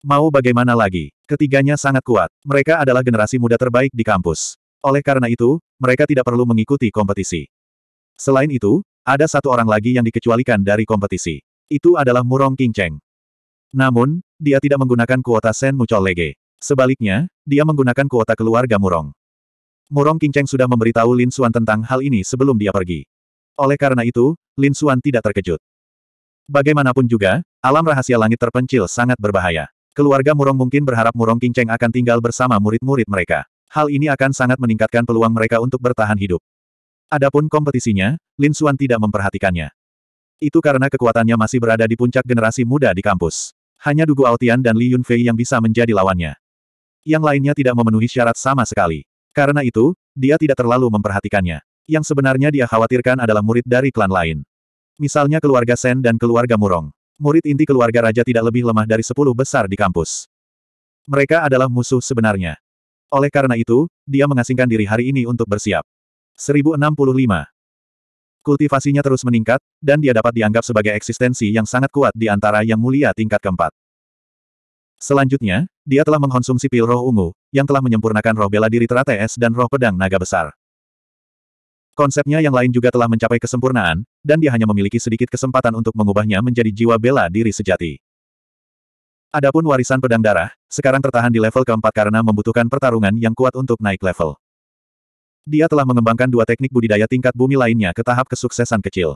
Mau bagaimana lagi? Ketiganya sangat kuat. Mereka adalah generasi muda terbaik di kampus. Oleh karena itu, mereka tidak perlu mengikuti kompetisi. Selain itu, ada satu orang lagi yang dikecualikan dari kompetisi. Itu adalah Murong Kingcheng. Namun, dia tidak menggunakan kuota Sen Mucol Lege. Sebaliknya, dia menggunakan kuota keluarga Murong. Murong Kingcheng sudah memberitahu Lin Xuan tentang hal ini sebelum dia pergi. Oleh karena itu, Lin Xuan tidak terkejut. Bagaimanapun juga, alam rahasia langit terpencil sangat berbahaya. Keluarga Murong mungkin berharap Murong Kingcheng akan tinggal bersama murid-murid mereka. Hal ini akan sangat meningkatkan peluang mereka untuk bertahan hidup. Adapun kompetisinya, Lin Xuan tidak memperhatikannya. Itu karena kekuatannya masih berada di puncak generasi muda di kampus. Hanya Dugu Aotian dan Li Yunfei yang bisa menjadi lawannya. Yang lainnya tidak memenuhi syarat sama sekali. Karena itu, dia tidak terlalu memperhatikannya. Yang sebenarnya dia khawatirkan adalah murid dari klan lain. Misalnya keluarga Sen dan keluarga Murong. Murid inti keluarga raja tidak lebih lemah dari sepuluh besar di kampus. Mereka adalah musuh sebenarnya. Oleh karena itu, dia mengasingkan diri hari ini untuk bersiap. 1065. Kultivasinya terus meningkat, dan dia dapat dianggap sebagai eksistensi yang sangat kuat di antara yang mulia tingkat keempat. Selanjutnya, dia telah mengkonsumsi pil roh ungu, yang telah menyempurnakan roh bela diri terates dan roh pedang naga besar. Konsepnya yang lain juga telah mencapai kesempurnaan, dan dia hanya memiliki sedikit kesempatan untuk mengubahnya menjadi jiwa bela diri sejati. Adapun warisan pedang darah, sekarang tertahan di level keempat karena membutuhkan pertarungan yang kuat untuk naik level. Dia telah mengembangkan dua teknik budidaya tingkat bumi lainnya ke tahap kesuksesan kecil.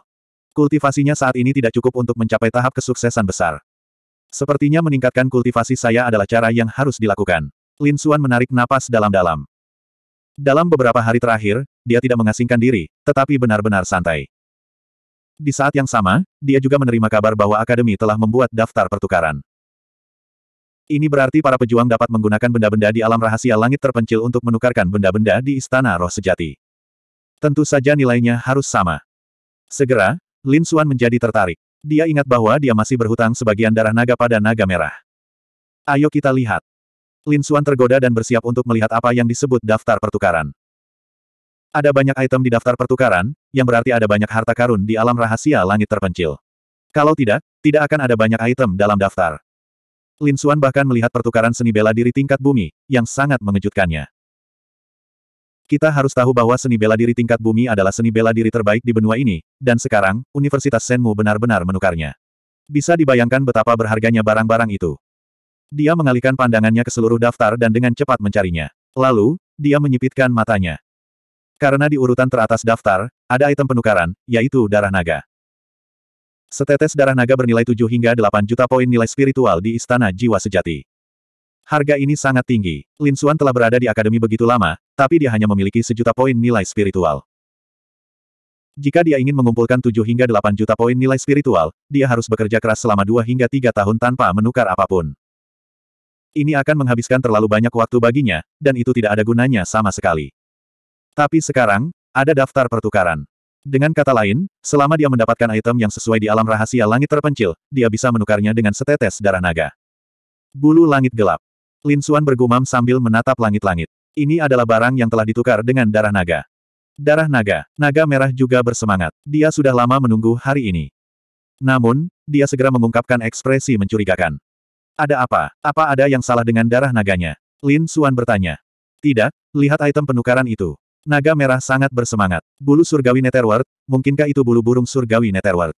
Kultivasinya saat ini tidak cukup untuk mencapai tahap kesuksesan besar. Sepertinya meningkatkan kultivasi saya adalah cara yang harus dilakukan. Lin Suan menarik napas dalam-dalam. Dalam beberapa hari terakhir, dia tidak mengasingkan diri, tetapi benar-benar santai. Di saat yang sama, dia juga menerima kabar bahwa Akademi telah membuat daftar pertukaran. Ini berarti para pejuang dapat menggunakan benda-benda di alam rahasia langit terpencil untuk menukarkan benda-benda di istana roh sejati. Tentu saja nilainya harus sama. Segera, Lin Xuan menjadi tertarik. Dia ingat bahwa dia masih berhutang sebagian darah naga pada naga merah. Ayo kita lihat. Lin Xuan tergoda dan bersiap untuk melihat apa yang disebut daftar pertukaran. Ada banyak item di daftar pertukaran, yang berarti ada banyak harta karun di alam rahasia langit terpencil. Kalau tidak, tidak akan ada banyak item dalam daftar. Lin Suan bahkan melihat pertukaran seni bela diri tingkat bumi, yang sangat mengejutkannya. Kita harus tahu bahwa seni bela diri tingkat bumi adalah seni bela diri terbaik di benua ini, dan sekarang, Universitas Senmu benar-benar menukarnya. Bisa dibayangkan betapa berharganya barang-barang itu. Dia mengalihkan pandangannya ke seluruh daftar dan dengan cepat mencarinya. Lalu, dia menyipitkan matanya. Karena di urutan teratas daftar, ada item penukaran, yaitu darah naga. Setetes darah naga bernilai 7 hingga 8 juta poin nilai spiritual di Istana Jiwa Sejati. Harga ini sangat tinggi. Lin Xuan telah berada di akademi begitu lama, tapi dia hanya memiliki sejuta poin nilai spiritual. Jika dia ingin mengumpulkan 7 hingga 8 juta poin nilai spiritual, dia harus bekerja keras selama 2 hingga 3 tahun tanpa menukar apapun. Ini akan menghabiskan terlalu banyak waktu baginya, dan itu tidak ada gunanya sama sekali. Tapi sekarang, ada daftar pertukaran. Dengan kata lain, selama dia mendapatkan item yang sesuai di alam rahasia langit terpencil, dia bisa menukarnya dengan setetes darah naga. Bulu langit gelap. Lin Xuan bergumam sambil menatap langit-langit. Ini adalah barang yang telah ditukar dengan darah naga. Darah naga, naga merah juga bersemangat. Dia sudah lama menunggu hari ini. Namun, dia segera mengungkapkan ekspresi mencurigakan. Ada apa? Apa ada yang salah dengan darah naganya? Lin Xuan bertanya. Tidak, lihat item penukaran itu. Naga merah sangat bersemangat. Bulu surgawi Netherworld, mungkinkah itu bulu burung surgawi Netherworld?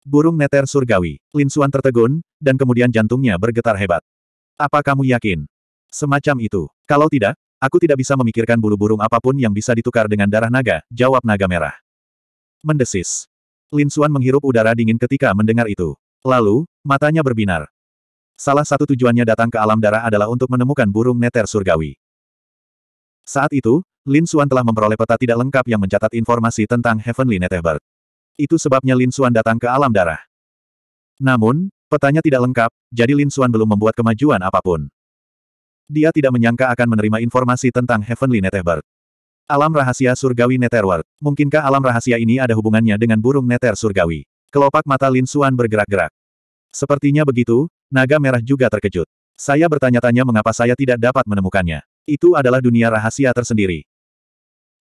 Burung neter surgawi. Lin Xuan tertegun, dan kemudian jantungnya bergetar hebat. Apa kamu yakin? Semacam itu. Kalau tidak, aku tidak bisa memikirkan bulu burung apapun yang bisa ditukar dengan darah naga, jawab naga merah. Mendesis. Lin Xuan menghirup udara dingin ketika mendengar itu. Lalu, matanya berbinar. Salah satu tujuannya datang ke alam darah adalah untuk menemukan burung neter surgawi. Saat itu, Lin Xuan telah memperoleh peta tidak lengkap yang mencatat informasi tentang Heavenly Netherbird. Itu sebabnya Lin Xuan datang ke alam darah. Namun, petanya tidak lengkap, jadi Lin Xuan belum membuat kemajuan apapun. Dia tidak menyangka akan menerima informasi tentang Heavenly Netherbird. Alam rahasia surgawi Netherworld. Mungkinkah alam rahasia ini ada hubungannya dengan burung Nether surgawi? Kelopak mata Lin Xuan bergerak-gerak. Sepertinya begitu, naga merah juga terkejut. Saya bertanya-tanya mengapa saya tidak dapat menemukannya. Itu adalah dunia rahasia tersendiri.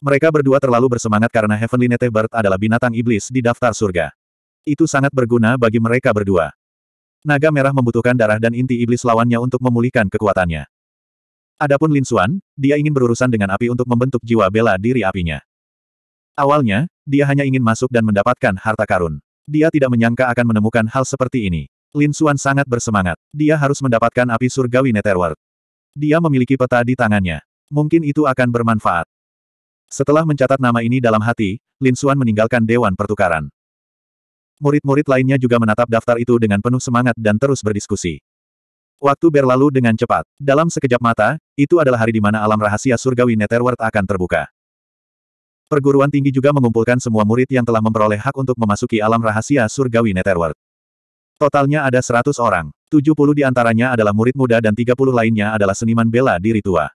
Mereka berdua terlalu bersemangat karena Heavenly Bird adalah binatang iblis di daftar surga. Itu sangat berguna bagi mereka berdua. Naga merah membutuhkan darah dan inti iblis lawannya untuk memulihkan kekuatannya. Adapun Lin Xuan, dia ingin berurusan dengan api untuk membentuk jiwa bela diri apinya. Awalnya, dia hanya ingin masuk dan mendapatkan harta karun. Dia tidak menyangka akan menemukan hal seperti ini. Lin Xuan sangat bersemangat. Dia harus mendapatkan api surgawi Netherworld. Dia memiliki peta di tangannya. Mungkin itu akan bermanfaat. Setelah mencatat nama ini dalam hati, Lin Xuan meninggalkan Dewan Pertukaran. Murid-murid lainnya juga menatap daftar itu dengan penuh semangat dan terus berdiskusi. Waktu berlalu dengan cepat. Dalam sekejap mata, itu adalah hari di mana alam rahasia surgawi Netherworld akan terbuka. Perguruan tinggi juga mengumpulkan semua murid yang telah memperoleh hak untuk memasuki alam rahasia surgawi Netherworld. Totalnya ada 100 orang. 70 di antaranya adalah murid muda dan 30 lainnya adalah seniman bela diri tua.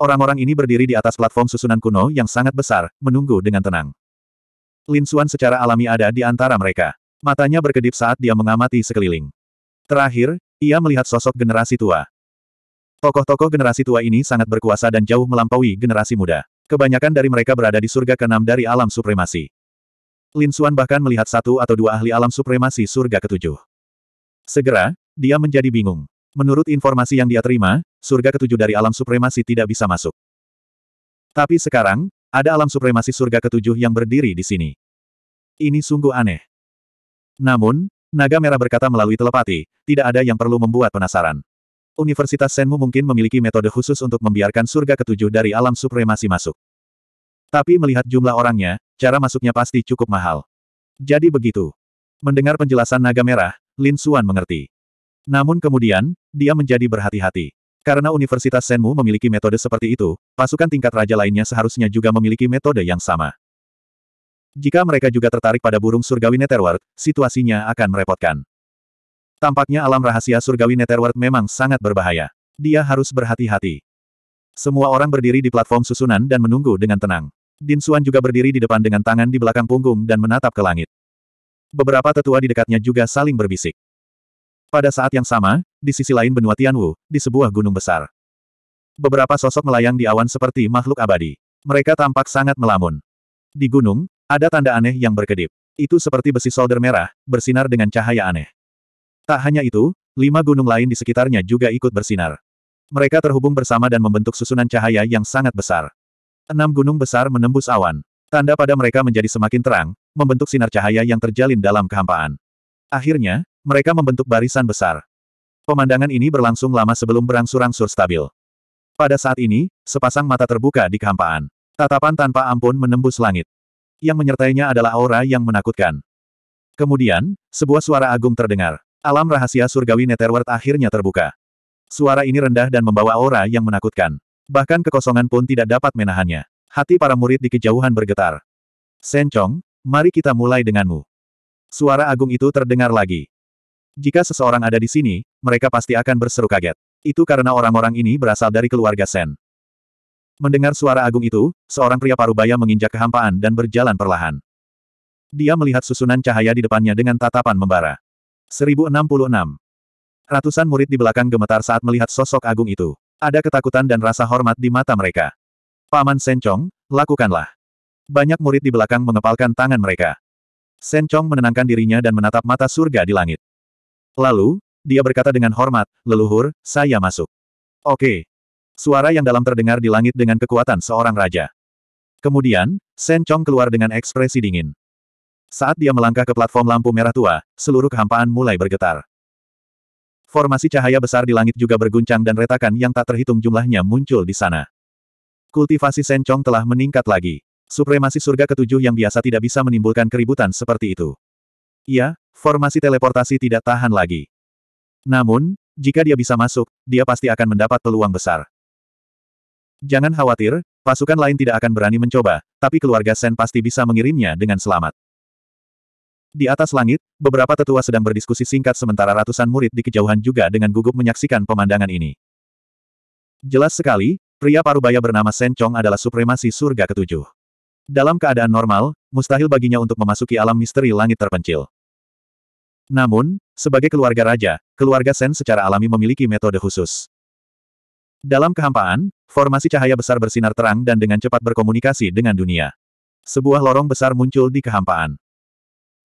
Orang-orang ini berdiri di atas platform susunan kuno yang sangat besar, menunggu dengan tenang. Lin Xuan secara alami ada di antara mereka. Matanya berkedip saat dia mengamati sekeliling. Terakhir, ia melihat sosok generasi tua. Tokoh-tokoh generasi tua ini sangat berkuasa dan jauh melampaui generasi muda. Kebanyakan dari mereka berada di surga keenam dari alam supremasi. Lin Xuan bahkan melihat satu atau dua ahli alam supremasi surga ketujuh. Segera, dia menjadi bingung. Menurut informasi yang dia terima, surga ketujuh dari alam supremasi tidak bisa masuk. Tapi sekarang, ada alam supremasi surga ketujuh yang berdiri di sini. Ini sungguh aneh. Namun, Naga Merah berkata melalui telepati, tidak ada yang perlu membuat penasaran. Universitas Senmu mungkin memiliki metode khusus untuk membiarkan surga ketujuh dari alam supremasi masuk. Tapi melihat jumlah orangnya, cara masuknya pasti cukup mahal. Jadi begitu. Mendengar penjelasan Naga Merah, Lin Suan mengerti. Namun kemudian, dia menjadi berhati-hati. Karena Universitas Senmu memiliki metode seperti itu, pasukan tingkat raja lainnya seharusnya juga memiliki metode yang sama. Jika mereka juga tertarik pada burung surgawi Netherworld, situasinya akan merepotkan. Tampaknya alam rahasia surgawi Netherworld memang sangat berbahaya. Dia harus berhati-hati. Semua orang berdiri di platform susunan dan menunggu dengan tenang. Din Suan juga berdiri di depan dengan tangan di belakang punggung dan menatap ke langit. Beberapa tetua di dekatnya juga saling berbisik. Pada saat yang sama, di sisi lain benua Tianwu, di sebuah gunung besar. Beberapa sosok melayang di awan seperti makhluk abadi. Mereka tampak sangat melamun. Di gunung, ada tanda aneh yang berkedip. Itu seperti besi solder merah, bersinar dengan cahaya aneh. Tak hanya itu, lima gunung lain di sekitarnya juga ikut bersinar. Mereka terhubung bersama dan membentuk susunan cahaya yang sangat besar. Enam gunung besar menembus awan. Tanda pada mereka menjadi semakin terang, membentuk sinar cahaya yang terjalin dalam kehampaan. Akhirnya, mereka membentuk barisan besar. Pemandangan ini berlangsung lama sebelum berangsur-angsur stabil. Pada saat ini, sepasang mata terbuka di kehampaan. Tatapan tanpa ampun menembus langit. Yang menyertainya adalah aura yang menakutkan. Kemudian, sebuah suara agung terdengar. Alam rahasia surgawi Netherworld akhirnya terbuka. Suara ini rendah dan membawa aura yang menakutkan. Bahkan kekosongan pun tidak dapat menahannya. Hati para murid di kejauhan bergetar. Sencong, mari kita mulai denganmu. Suara agung itu terdengar lagi. Jika seseorang ada di sini, mereka pasti akan berseru kaget. Itu karena orang-orang ini berasal dari keluarga Sen. Mendengar suara agung itu, seorang pria parubaya menginjak kehampaan dan berjalan perlahan. Dia melihat susunan cahaya di depannya dengan tatapan membara. 1066. Ratusan murid di belakang gemetar saat melihat sosok agung itu. Ada ketakutan dan rasa hormat di mata mereka. Paman Sencong, lakukanlah. Banyak murid di belakang mengepalkan tangan mereka. Sencong menenangkan dirinya dan menatap mata surga di langit. Lalu, dia berkata dengan hormat, leluhur, saya masuk. Oke. Suara yang dalam terdengar di langit dengan kekuatan seorang raja. Kemudian, Shen Chong keluar dengan ekspresi dingin. Saat dia melangkah ke platform lampu merah tua, seluruh kehampaan mulai bergetar. Formasi cahaya besar di langit juga berguncang dan retakan yang tak terhitung jumlahnya muncul di sana. Kultivasi Sen Chong telah meningkat lagi. Supremasi surga ketujuh yang biasa tidak bisa menimbulkan keributan seperti itu. Ya, formasi teleportasi tidak tahan lagi. Namun, jika dia bisa masuk, dia pasti akan mendapat peluang besar. Jangan khawatir, pasukan lain tidak akan berani mencoba, tapi keluarga Sen pasti bisa mengirimnya dengan selamat. Di atas langit, beberapa tetua sedang berdiskusi singkat sementara ratusan murid di kejauhan juga dengan gugup menyaksikan pemandangan ini. Jelas sekali, pria parubaya bernama Sen Chong adalah supremasi surga ketujuh. Dalam keadaan normal, mustahil baginya untuk memasuki alam misteri langit terpencil. Namun, sebagai keluarga raja, keluarga Sen secara alami memiliki metode khusus. Dalam kehampaan, formasi cahaya besar bersinar terang dan dengan cepat berkomunikasi dengan dunia. Sebuah lorong besar muncul di kehampaan.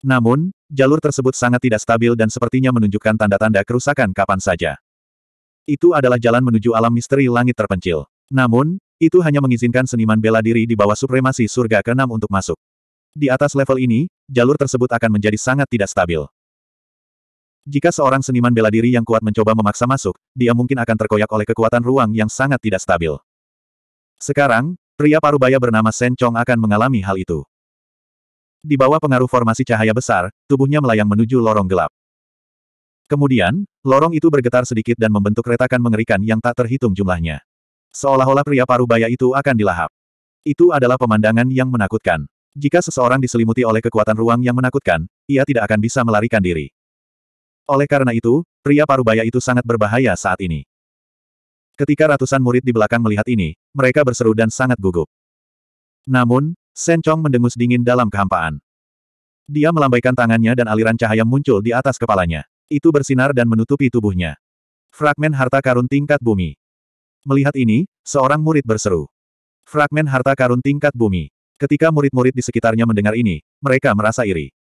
Namun, jalur tersebut sangat tidak stabil dan sepertinya menunjukkan tanda-tanda kerusakan kapan saja. Itu adalah jalan menuju alam misteri langit terpencil. Namun, itu hanya mengizinkan seniman bela diri di bawah supremasi surga keenam untuk masuk. Di atas level ini, jalur tersebut akan menjadi sangat tidak stabil. Jika seorang seniman bela diri yang kuat mencoba memaksa masuk, dia mungkin akan terkoyak oleh kekuatan ruang yang sangat tidak stabil. Sekarang, pria parubaya bernama Sen Chong akan mengalami hal itu. Di bawah pengaruh formasi cahaya besar, tubuhnya melayang menuju lorong gelap. Kemudian, lorong itu bergetar sedikit dan membentuk retakan mengerikan yang tak terhitung jumlahnya. Seolah-olah pria parubaya itu akan dilahap. Itu adalah pemandangan yang menakutkan. Jika seseorang diselimuti oleh kekuatan ruang yang menakutkan, ia tidak akan bisa melarikan diri. Oleh karena itu, pria parubaya itu sangat berbahaya saat ini. Ketika ratusan murid di belakang melihat ini, mereka berseru dan sangat gugup. Namun, Shen Chong mendengus dingin dalam kehampaan. Dia melambaikan tangannya dan aliran cahaya muncul di atas kepalanya. Itu bersinar dan menutupi tubuhnya. Fragmen harta karun tingkat bumi. Melihat ini, seorang murid berseru. Fragmen harta karun tingkat bumi. Ketika murid-murid di sekitarnya mendengar ini, mereka merasa iri.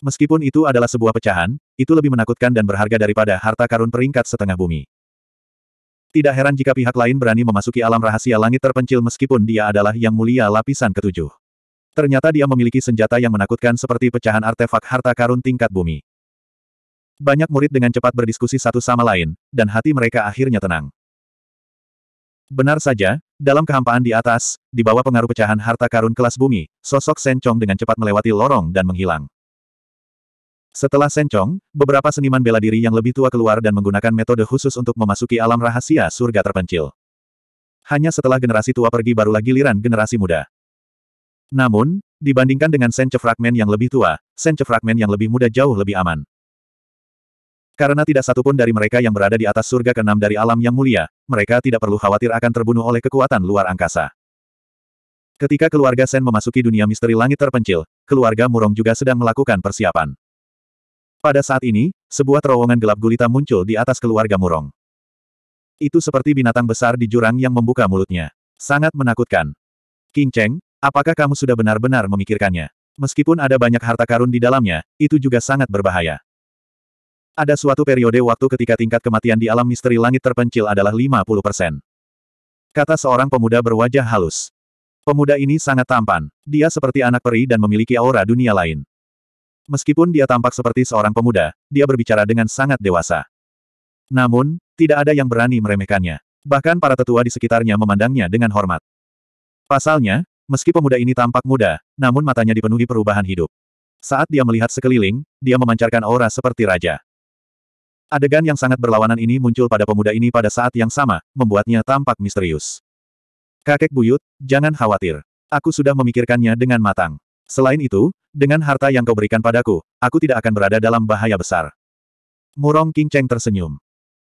Meskipun itu adalah sebuah pecahan, itu lebih menakutkan dan berharga daripada harta karun peringkat setengah bumi. Tidak heran jika pihak lain berani memasuki alam rahasia langit terpencil meskipun dia adalah yang mulia lapisan ketujuh. Ternyata dia memiliki senjata yang menakutkan seperti pecahan artefak harta karun tingkat bumi. Banyak murid dengan cepat berdiskusi satu sama lain, dan hati mereka akhirnya tenang. Benar saja, dalam kehampaan di atas, di bawah pengaruh pecahan harta karun kelas bumi, sosok Sencong dengan cepat melewati lorong dan menghilang. Setelah Sencong, beberapa seniman bela diri yang lebih tua keluar dan menggunakan metode khusus untuk memasuki alam rahasia surga terpencil. Hanya setelah generasi tua pergi barulah giliran generasi muda. Namun, dibandingkan dengan Senche Fragment yang lebih tua, Senche Fragment yang lebih muda jauh lebih aman. Karena tidak satupun dari mereka yang berada di atas surga keenam dari alam yang mulia, mereka tidak perlu khawatir akan terbunuh oleh kekuatan luar angkasa. Ketika keluarga Sen memasuki dunia misteri langit terpencil, keluarga Murong juga sedang melakukan persiapan. Pada saat ini, sebuah terowongan gelap gulita muncul di atas keluarga Murong. Itu seperti binatang besar di jurang yang membuka mulutnya. Sangat menakutkan. King Cheng, apakah kamu sudah benar-benar memikirkannya? Meskipun ada banyak harta karun di dalamnya, itu juga sangat berbahaya. Ada suatu periode waktu ketika tingkat kematian di alam misteri langit terpencil adalah 50%. Kata seorang pemuda berwajah halus. Pemuda ini sangat tampan. Dia seperti anak peri dan memiliki aura dunia lain. Meskipun dia tampak seperti seorang pemuda, dia berbicara dengan sangat dewasa. Namun, tidak ada yang berani meremehkannya. Bahkan para tetua di sekitarnya memandangnya dengan hormat. Pasalnya, meski pemuda ini tampak muda, namun matanya dipenuhi perubahan hidup. Saat dia melihat sekeliling, dia memancarkan aura seperti raja. Adegan yang sangat berlawanan ini muncul pada pemuda ini pada saat yang sama, membuatnya tampak misterius. Kakek buyut, jangan khawatir. Aku sudah memikirkannya dengan matang. Selain itu, dengan harta yang kau berikan padaku, aku tidak akan berada dalam bahaya besar. Murong King Cheng tersenyum.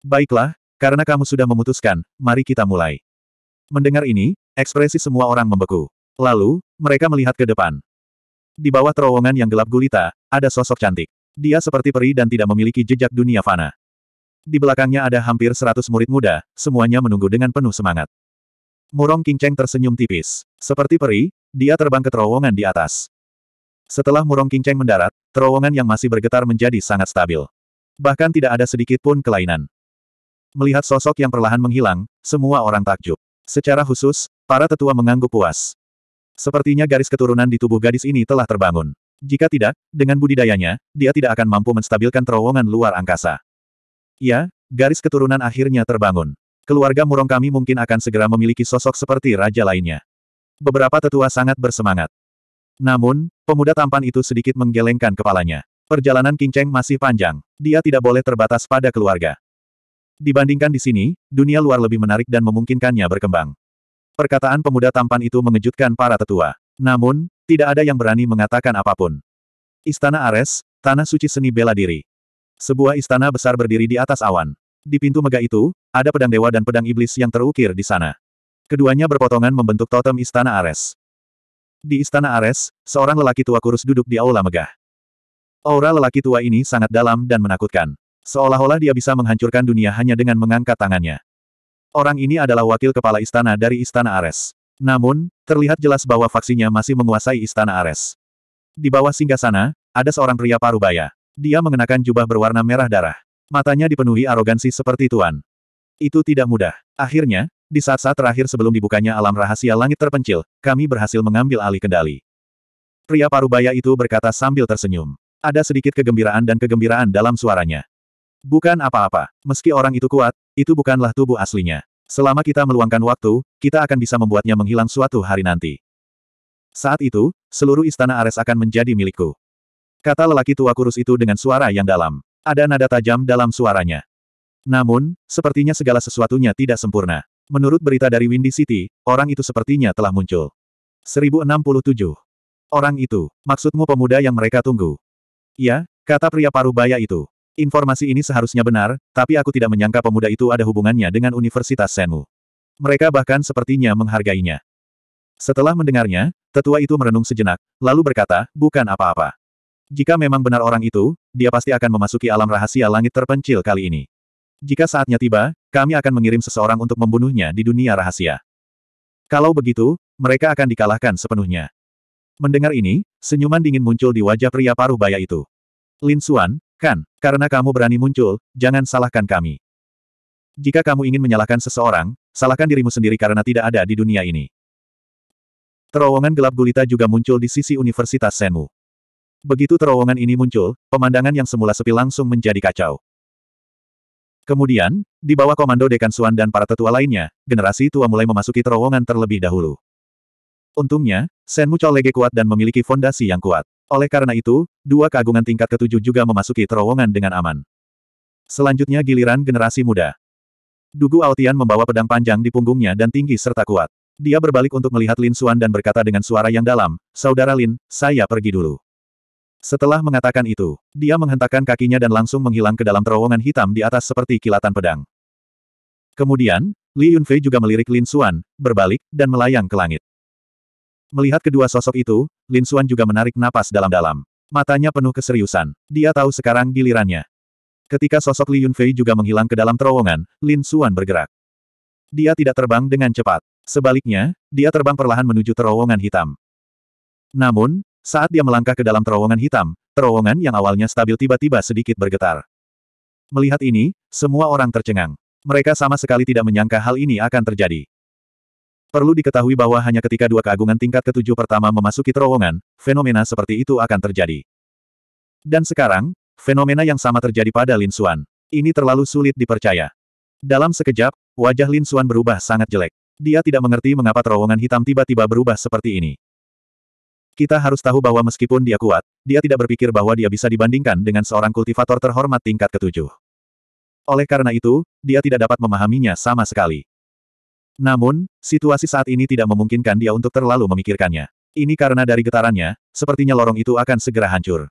Baiklah, karena kamu sudah memutuskan, mari kita mulai. Mendengar ini, ekspresi semua orang membeku. Lalu, mereka melihat ke depan. Di bawah terowongan yang gelap gulita, ada sosok cantik. Dia seperti peri dan tidak memiliki jejak dunia fana. Di belakangnya ada hampir seratus murid muda, semuanya menunggu dengan penuh semangat. Murong King Cheng tersenyum tipis. Seperti peri, dia terbang ke terowongan di atas. Setelah Murong Qingcheng mendarat, terowongan yang masih bergetar menjadi sangat stabil. Bahkan tidak ada sedikit pun kelainan. Melihat sosok yang perlahan menghilang, semua orang takjub. Secara khusus, para tetua mengangguk puas. Sepertinya garis keturunan di tubuh gadis ini telah terbangun. Jika tidak, dengan budidayanya, dia tidak akan mampu menstabilkan terowongan luar angkasa. Ya, garis keturunan akhirnya terbangun. Keluarga murong kami mungkin akan segera memiliki sosok seperti raja lainnya. Beberapa tetua sangat bersemangat. Namun, pemuda tampan itu sedikit menggelengkan kepalanya. Perjalanan Kinceng masih panjang. Dia tidak boleh terbatas pada keluarga. Dibandingkan di sini, dunia luar lebih menarik dan memungkinkannya berkembang. Perkataan pemuda tampan itu mengejutkan para tetua. Namun, tidak ada yang berani mengatakan apapun. Istana Ares, Tanah Suci Seni Bela Diri. Sebuah istana besar berdiri di atas awan. Di pintu megah itu, ada pedang dewa dan pedang iblis yang terukir di sana. Keduanya berpotongan membentuk totem Istana Ares. Di Istana Ares, seorang lelaki tua kurus duduk di aula megah. Aura lelaki tua ini sangat dalam dan menakutkan. Seolah-olah dia bisa menghancurkan dunia hanya dengan mengangkat tangannya. Orang ini adalah wakil kepala istana dari Istana Ares. Namun, terlihat jelas bahwa faksinya masih menguasai Istana Ares. Di bawah singgah sana ada seorang pria parubaya. Dia mengenakan jubah berwarna merah darah. Matanya dipenuhi arogansi seperti tuan. Itu tidak mudah. Akhirnya, di saat-saat terakhir sebelum dibukanya alam rahasia langit terpencil, kami berhasil mengambil alih kendali. Pria parubaya itu berkata sambil tersenyum. Ada sedikit kegembiraan dan kegembiraan dalam suaranya. Bukan apa-apa. Meski orang itu kuat, itu bukanlah tubuh aslinya. Selama kita meluangkan waktu, kita akan bisa membuatnya menghilang suatu hari nanti. Saat itu, seluruh istana Ares akan menjadi milikku. Kata lelaki tua kurus itu dengan suara yang dalam. Ada nada tajam dalam suaranya. Namun, sepertinya segala sesuatunya tidak sempurna. Menurut berita dari Windy City, orang itu sepertinya telah muncul. 1067. Orang itu, maksudmu pemuda yang mereka tunggu? Ya, kata pria paruh baya itu. Informasi ini seharusnya benar, tapi aku tidak menyangka pemuda itu ada hubungannya dengan Universitas Senmu. Mereka bahkan sepertinya menghargainya. Setelah mendengarnya, tetua itu merenung sejenak, lalu berkata, bukan apa-apa. Jika memang benar orang itu, dia pasti akan memasuki alam rahasia langit terpencil kali ini. Jika saatnya tiba, kami akan mengirim seseorang untuk membunuhnya di dunia rahasia. Kalau begitu, mereka akan dikalahkan sepenuhnya. Mendengar ini, senyuman dingin muncul di wajah pria paruh baya itu. Lin Xuan, kan, karena kamu berani muncul, jangan salahkan kami. Jika kamu ingin menyalahkan seseorang, salahkan dirimu sendiri karena tidak ada di dunia ini. Terowongan gelap gulita juga muncul di sisi Universitas Senmu. Begitu terowongan ini muncul, pemandangan yang semula sepi langsung menjadi kacau. Kemudian, di bawah komando Dekan Suan dan para tetua lainnya, generasi tua mulai memasuki terowongan terlebih dahulu. Untungnya, Senmu lege kuat dan memiliki fondasi yang kuat. Oleh karena itu, dua keagungan tingkat ketujuh juga memasuki terowongan dengan aman. Selanjutnya giliran generasi muda. Dugu Altian membawa pedang panjang di punggungnya dan tinggi serta kuat. Dia berbalik untuk melihat Lin Suan dan berkata dengan suara yang dalam, Saudara Lin, saya pergi dulu. Setelah mengatakan itu, dia menghentakkan kakinya dan langsung menghilang ke dalam terowongan hitam di atas seperti kilatan pedang. Kemudian, Li Yunfei juga melirik Lin Xuan, berbalik, dan melayang ke langit. Melihat kedua sosok itu, Lin Xuan juga menarik napas dalam-dalam. Matanya penuh keseriusan. Dia tahu sekarang gilirannya. Ketika sosok Li Yunfei juga menghilang ke dalam terowongan, Lin Xuan bergerak. Dia tidak terbang dengan cepat. Sebaliknya, dia terbang perlahan menuju terowongan hitam. Namun, saat dia melangkah ke dalam terowongan hitam, terowongan yang awalnya stabil tiba-tiba sedikit bergetar. Melihat ini, semua orang tercengang. Mereka sama sekali tidak menyangka hal ini akan terjadi. Perlu diketahui bahwa hanya ketika dua keagungan tingkat ketujuh pertama memasuki terowongan, fenomena seperti itu akan terjadi. Dan sekarang, fenomena yang sama terjadi pada Lin Xuan. Ini terlalu sulit dipercaya. Dalam sekejap, wajah Lin Xuan berubah sangat jelek. Dia tidak mengerti mengapa terowongan hitam tiba-tiba berubah seperti ini. Kita harus tahu bahwa meskipun dia kuat, dia tidak berpikir bahwa dia bisa dibandingkan dengan seorang kultivator terhormat tingkat ketujuh. Oleh karena itu, dia tidak dapat memahaminya sama sekali. Namun, situasi saat ini tidak memungkinkan dia untuk terlalu memikirkannya. Ini karena dari getarannya, sepertinya lorong itu akan segera hancur.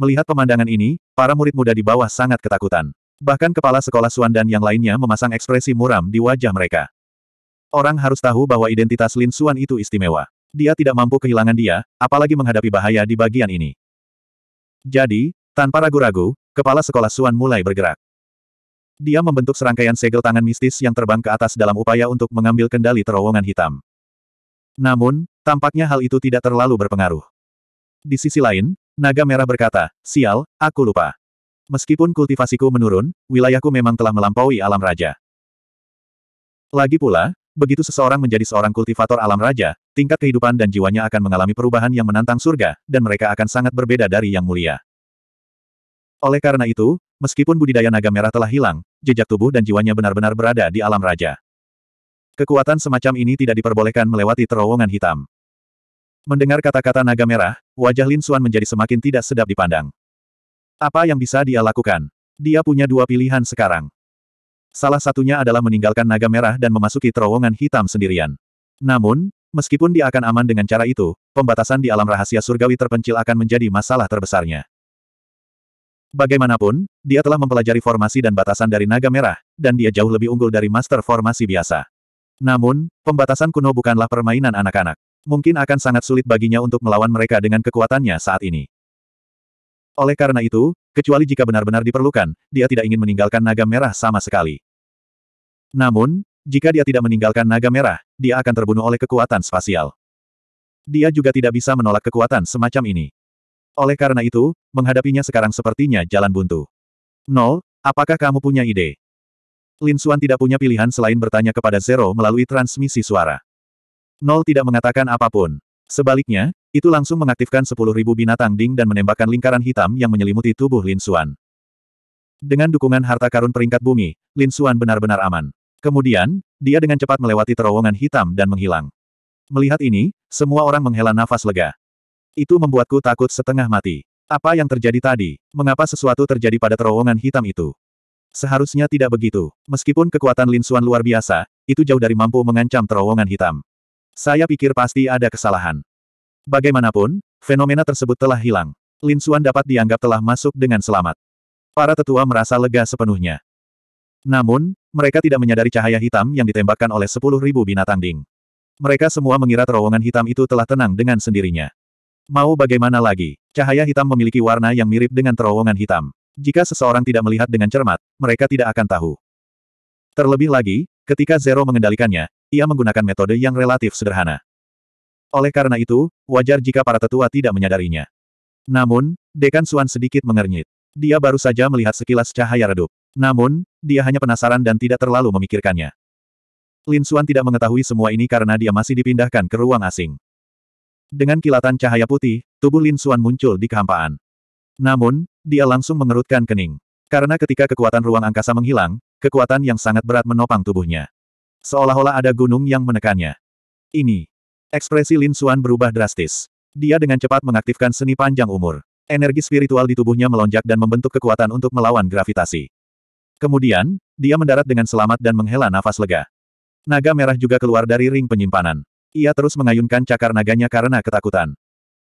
Melihat pemandangan ini, para murid muda di bawah sangat ketakutan. Bahkan kepala sekolah Suan dan yang lainnya memasang ekspresi muram di wajah mereka. Orang harus tahu bahwa identitas Lin Suan itu istimewa. Dia tidak mampu kehilangan dia, apalagi menghadapi bahaya di bagian ini. Jadi, tanpa ragu-ragu, kepala sekolah Suan mulai bergerak. Dia membentuk serangkaian segel tangan mistis yang terbang ke atas dalam upaya untuk mengambil kendali terowongan hitam. Namun, tampaknya hal itu tidak terlalu berpengaruh. Di sisi lain, naga merah berkata, sial, aku lupa. Meskipun kultivasiku menurun, wilayahku memang telah melampaui alam raja. Lagi pula, Begitu seseorang menjadi seorang kultivator alam raja, tingkat kehidupan dan jiwanya akan mengalami perubahan yang menantang surga, dan mereka akan sangat berbeda dari yang mulia. Oleh karena itu, meskipun budidaya naga merah telah hilang, jejak tubuh dan jiwanya benar-benar berada di alam raja. Kekuatan semacam ini tidak diperbolehkan melewati terowongan hitam. Mendengar kata-kata naga merah, wajah Lin Suan menjadi semakin tidak sedap dipandang. Apa yang bisa dia lakukan? Dia punya dua pilihan sekarang. Salah satunya adalah meninggalkan naga merah dan memasuki terowongan hitam sendirian. Namun, meskipun dia akan aman dengan cara itu, pembatasan di alam rahasia surgawi terpencil akan menjadi masalah terbesarnya. Bagaimanapun, dia telah mempelajari formasi dan batasan dari naga merah, dan dia jauh lebih unggul dari master formasi biasa. Namun, pembatasan kuno bukanlah permainan anak-anak. Mungkin akan sangat sulit baginya untuk melawan mereka dengan kekuatannya saat ini. Oleh karena itu, kecuali jika benar-benar diperlukan, dia tidak ingin meninggalkan naga merah sama sekali. Namun, jika dia tidak meninggalkan naga merah, dia akan terbunuh oleh kekuatan spasial. Dia juga tidak bisa menolak kekuatan semacam ini. Oleh karena itu, menghadapinya sekarang sepertinya jalan buntu. Nol, apakah kamu punya ide? Lin Xuan tidak punya pilihan selain bertanya kepada Zero melalui transmisi suara. Nol tidak mengatakan apapun. Sebaliknya, itu langsung mengaktifkan 10.000 binatang ding dan menembakkan lingkaran hitam yang menyelimuti tubuh Lin Xuan. Dengan dukungan harta karun peringkat bumi, Lin Xuan benar-benar aman. Kemudian, dia dengan cepat melewati terowongan hitam dan menghilang. Melihat ini, semua orang menghela nafas lega. Itu membuatku takut setengah mati. Apa yang terjadi tadi? Mengapa sesuatu terjadi pada terowongan hitam itu? Seharusnya tidak begitu. Meskipun kekuatan Lin Xuan luar biasa, itu jauh dari mampu mengancam terowongan hitam. Saya pikir pasti ada kesalahan. Bagaimanapun, fenomena tersebut telah hilang. Lin Xuan dapat dianggap telah masuk dengan selamat. Para tetua merasa lega sepenuhnya. Namun, mereka tidak menyadari cahaya hitam yang ditembakkan oleh sepuluh ribu binatang ding. Mereka semua mengira terowongan hitam itu telah tenang dengan sendirinya. Mau bagaimana lagi, cahaya hitam memiliki warna yang mirip dengan terowongan hitam. Jika seseorang tidak melihat dengan cermat, mereka tidak akan tahu. Terlebih lagi, ketika Zero mengendalikannya, ia menggunakan metode yang relatif sederhana. Oleh karena itu, wajar jika para tetua tidak menyadarinya. Namun, Dekan Suan sedikit mengernyit. Dia baru saja melihat sekilas cahaya redup. Namun, dia hanya penasaran dan tidak terlalu memikirkannya. Lin Suan tidak mengetahui semua ini karena dia masih dipindahkan ke ruang asing. Dengan kilatan cahaya putih, tubuh Lin Suan muncul di kehampaan. Namun, dia langsung mengerutkan kening. Karena ketika kekuatan ruang angkasa menghilang, kekuatan yang sangat berat menopang tubuhnya. Seolah-olah ada gunung yang menekannya. Ini, Ekspresi Lin Xuan berubah drastis. Dia dengan cepat mengaktifkan seni panjang umur. Energi spiritual di tubuhnya melonjak dan membentuk kekuatan untuk melawan gravitasi. Kemudian, dia mendarat dengan selamat dan menghela nafas lega. Naga merah juga keluar dari ring penyimpanan. Ia terus mengayunkan cakar naganya karena ketakutan.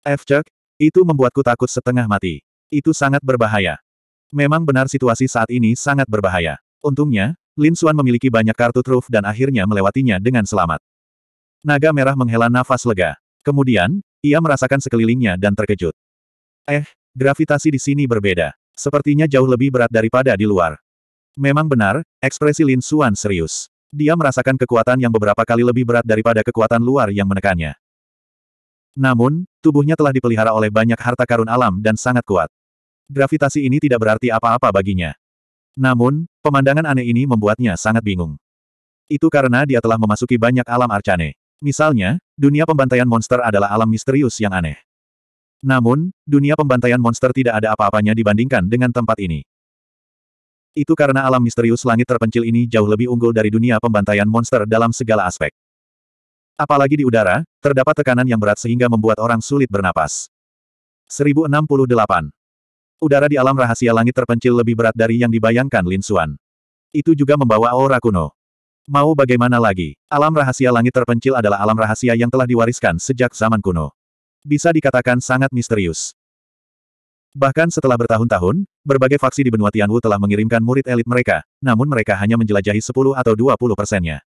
Efcek, itu membuatku takut setengah mati. Itu sangat berbahaya. Memang benar situasi saat ini sangat berbahaya. Untungnya, Lin Xuan memiliki banyak kartu truf dan akhirnya melewatinya dengan selamat. Naga merah menghela nafas lega. Kemudian, ia merasakan sekelilingnya dan terkejut. Eh, gravitasi di sini berbeda. Sepertinya jauh lebih berat daripada di luar. Memang benar, ekspresi Lin Suan serius. Dia merasakan kekuatan yang beberapa kali lebih berat daripada kekuatan luar yang menekannya. Namun, tubuhnya telah dipelihara oleh banyak harta karun alam dan sangat kuat. Gravitasi ini tidak berarti apa-apa baginya. Namun, pemandangan aneh ini membuatnya sangat bingung. Itu karena dia telah memasuki banyak alam arcane. Misalnya, dunia pembantaian monster adalah alam misterius yang aneh. Namun, dunia pembantaian monster tidak ada apa-apanya dibandingkan dengan tempat ini. Itu karena alam misterius langit terpencil ini jauh lebih unggul dari dunia pembantaian monster dalam segala aspek. Apalagi di udara, terdapat tekanan yang berat sehingga membuat orang sulit bernapas. 1068. Udara di alam rahasia langit terpencil lebih berat dari yang dibayangkan Lin Xuan. Itu juga membawa aura kuno. Mau bagaimana lagi? Alam rahasia langit terpencil adalah alam rahasia yang telah diwariskan sejak zaman kuno. Bisa dikatakan sangat misterius. Bahkan setelah bertahun-tahun, berbagai faksi di benua Tianwu telah mengirimkan murid elit mereka, namun mereka hanya menjelajahi 10 atau 20 persennya.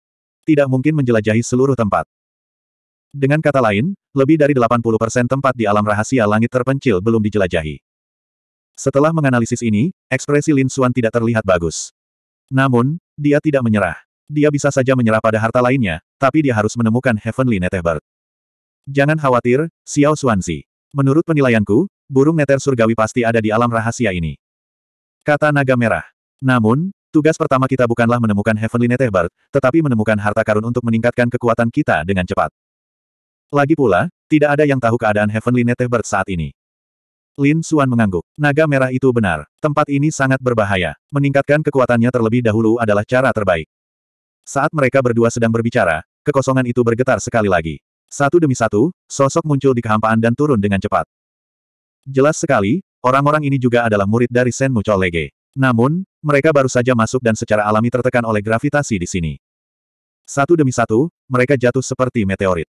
Tidak mungkin menjelajahi seluruh tempat. Dengan kata lain, lebih dari 80 persen tempat di alam rahasia langit terpencil belum dijelajahi. Setelah menganalisis ini, ekspresi Lin Xuan tidak terlihat bagus. Namun, dia tidak menyerah. Dia bisa saja menyerah pada harta lainnya, tapi dia harus menemukan Heavenly Netherbird. Jangan khawatir, Xiao Xuanzi. Menurut penilaianku, burung neter surgawi pasti ada di alam rahasia ini. Kata naga merah. Namun, tugas pertama kita bukanlah menemukan Heavenly Netherbird, tetapi menemukan harta karun untuk meningkatkan kekuatan kita dengan cepat. Lagi pula, tidak ada yang tahu keadaan Heavenly Netherbird saat ini. Lin Suan mengangguk. Naga merah itu benar. Tempat ini sangat berbahaya. Meningkatkan kekuatannya terlebih dahulu adalah cara terbaik. Saat mereka berdua sedang berbicara, kekosongan itu bergetar sekali lagi. Satu demi satu, sosok muncul di kehampaan dan turun dengan cepat. Jelas sekali, orang-orang ini juga adalah murid dari Senmu Lege. Namun, mereka baru saja masuk dan secara alami tertekan oleh gravitasi di sini. Satu demi satu, mereka jatuh seperti meteorit.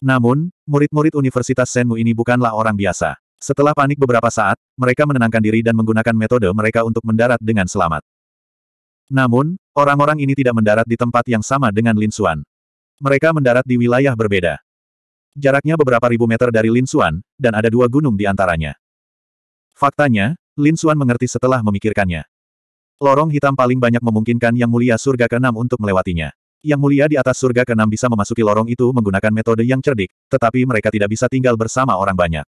Namun, murid-murid Universitas Senmu ini bukanlah orang biasa. Setelah panik beberapa saat, mereka menenangkan diri dan menggunakan metode mereka untuk mendarat dengan selamat. Namun, orang-orang ini tidak mendarat di tempat yang sama dengan Lin Xuan. Mereka mendarat di wilayah berbeda. Jaraknya beberapa ribu meter dari Lin Xuan, dan ada dua gunung di antaranya. Faktanya, Lin Xuan mengerti setelah memikirkannya. Lorong hitam paling banyak memungkinkan Yang Mulia Surga ke-6 untuk melewatinya. Yang Mulia di atas Surga ke-6 bisa memasuki lorong itu menggunakan metode yang cerdik, tetapi mereka tidak bisa tinggal bersama orang banyak.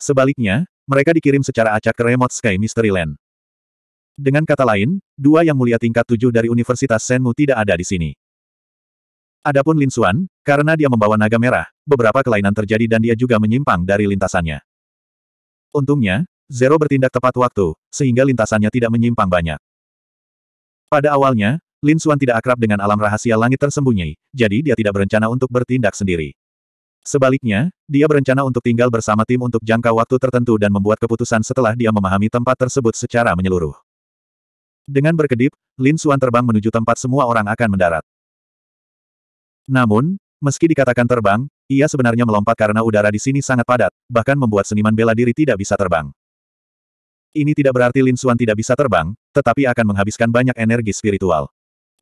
Sebaliknya, mereka dikirim secara acak ke remote Sky Mystery Land. Dengan kata lain, dua yang mulia tingkat tujuh dari Universitas Senmu tidak ada di sini. Adapun Lin Xuan, karena dia membawa naga merah, beberapa kelainan terjadi dan dia juga menyimpang dari lintasannya. Untungnya, Zero bertindak tepat waktu, sehingga lintasannya tidak menyimpang banyak. Pada awalnya, Lin Xuan tidak akrab dengan alam rahasia langit tersembunyi, jadi dia tidak berencana untuk bertindak sendiri. Sebaliknya, dia berencana untuk tinggal bersama tim untuk jangka waktu tertentu dan membuat keputusan setelah dia memahami tempat tersebut secara menyeluruh. Dengan berkedip, Lin Xuan terbang menuju tempat semua orang akan mendarat. Namun, meski dikatakan terbang, ia sebenarnya melompat karena udara di sini sangat padat, bahkan membuat seniman bela diri tidak bisa terbang. Ini tidak berarti Lin Xuan tidak bisa terbang, tetapi akan menghabiskan banyak energi spiritual.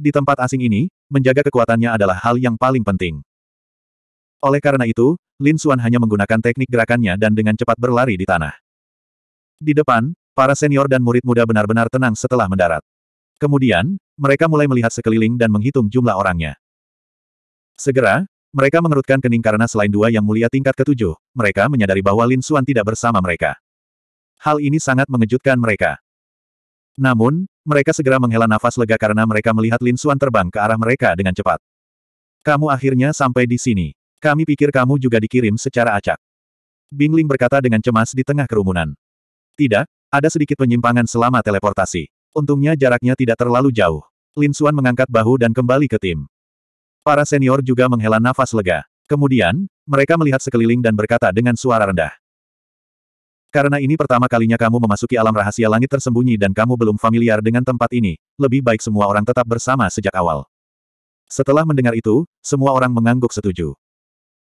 Di tempat asing ini, menjaga kekuatannya adalah hal yang paling penting. Oleh karena itu, Lin Xuan hanya menggunakan teknik gerakannya dan dengan cepat berlari di tanah. Di depan, Para senior dan murid muda benar-benar tenang setelah mendarat. Kemudian, mereka mulai melihat sekeliling dan menghitung jumlah orangnya. Segera, mereka mengerutkan kening karena selain dua yang mulia tingkat ketujuh, mereka menyadari bahwa Lin Xuan tidak bersama mereka. Hal ini sangat mengejutkan mereka. Namun, mereka segera menghela nafas lega karena mereka melihat Lin Xuan terbang ke arah mereka dengan cepat. Kamu akhirnya sampai di sini. Kami pikir kamu juga dikirim secara acak. Bingling berkata dengan cemas di tengah kerumunan. Tidak, ada sedikit penyimpangan selama teleportasi. Untungnya jaraknya tidak terlalu jauh. Lin Xuan mengangkat bahu dan kembali ke tim. Para senior juga menghela nafas lega. Kemudian, mereka melihat sekeliling dan berkata dengan suara rendah. Karena ini pertama kalinya kamu memasuki alam rahasia langit tersembunyi dan kamu belum familiar dengan tempat ini, lebih baik semua orang tetap bersama sejak awal. Setelah mendengar itu, semua orang mengangguk setuju.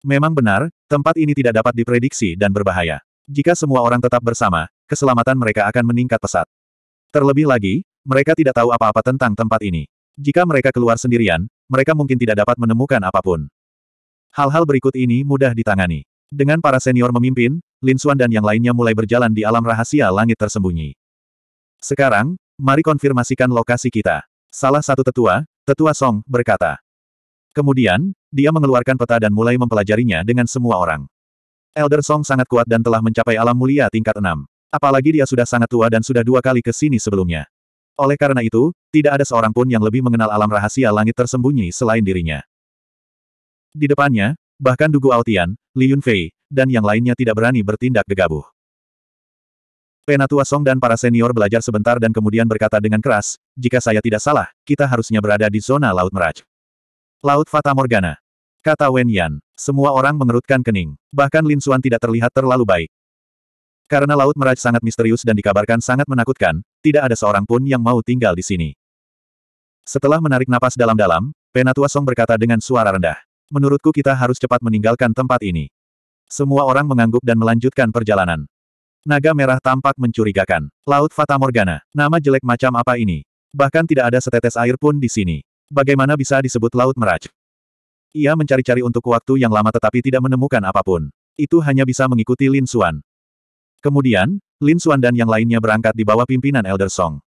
Memang benar, tempat ini tidak dapat diprediksi dan berbahaya. Jika semua orang tetap bersama, keselamatan mereka akan meningkat pesat. Terlebih lagi, mereka tidak tahu apa-apa tentang tempat ini. Jika mereka keluar sendirian, mereka mungkin tidak dapat menemukan apapun. Hal-hal berikut ini mudah ditangani. Dengan para senior memimpin, Lin Xuan dan yang lainnya mulai berjalan di alam rahasia langit tersembunyi. Sekarang, mari konfirmasikan lokasi kita. Salah satu tetua, Tetua Song, berkata. Kemudian, dia mengeluarkan peta dan mulai mempelajarinya dengan semua orang. Elder Song sangat kuat dan telah mencapai alam mulia tingkat 6. Apalagi dia sudah sangat tua dan sudah dua kali ke sini sebelumnya. Oleh karena itu, tidak ada seorang pun yang lebih mengenal alam rahasia langit tersembunyi selain dirinya. Di depannya, bahkan Dugu Altian, Li Yunfei, dan yang lainnya tidak berani bertindak gegabah. Penatua Song dan para senior belajar sebentar dan kemudian berkata dengan keras, jika saya tidak salah, kita harusnya berada di zona Laut Meraj. Laut Fata Morgana. Kata Wen Yan. Semua orang mengerutkan kening. Bahkan Lin Suan tidak terlihat terlalu baik. Karena Laut Meraj sangat misterius dan dikabarkan sangat menakutkan, tidak ada seorang pun yang mau tinggal di sini. Setelah menarik napas dalam-dalam, Penatua Song berkata dengan suara rendah. Menurutku kita harus cepat meninggalkan tempat ini. Semua orang mengangguk dan melanjutkan perjalanan. Naga merah tampak mencurigakan. Laut Fata Morgana, nama jelek macam apa ini? Bahkan tidak ada setetes air pun di sini. Bagaimana bisa disebut Laut Meraj? Ia mencari-cari untuk waktu yang lama tetapi tidak menemukan apapun. Itu hanya bisa mengikuti Lin Suan. Kemudian, Lin Xuan dan yang lainnya berangkat di bawah pimpinan Elder Song.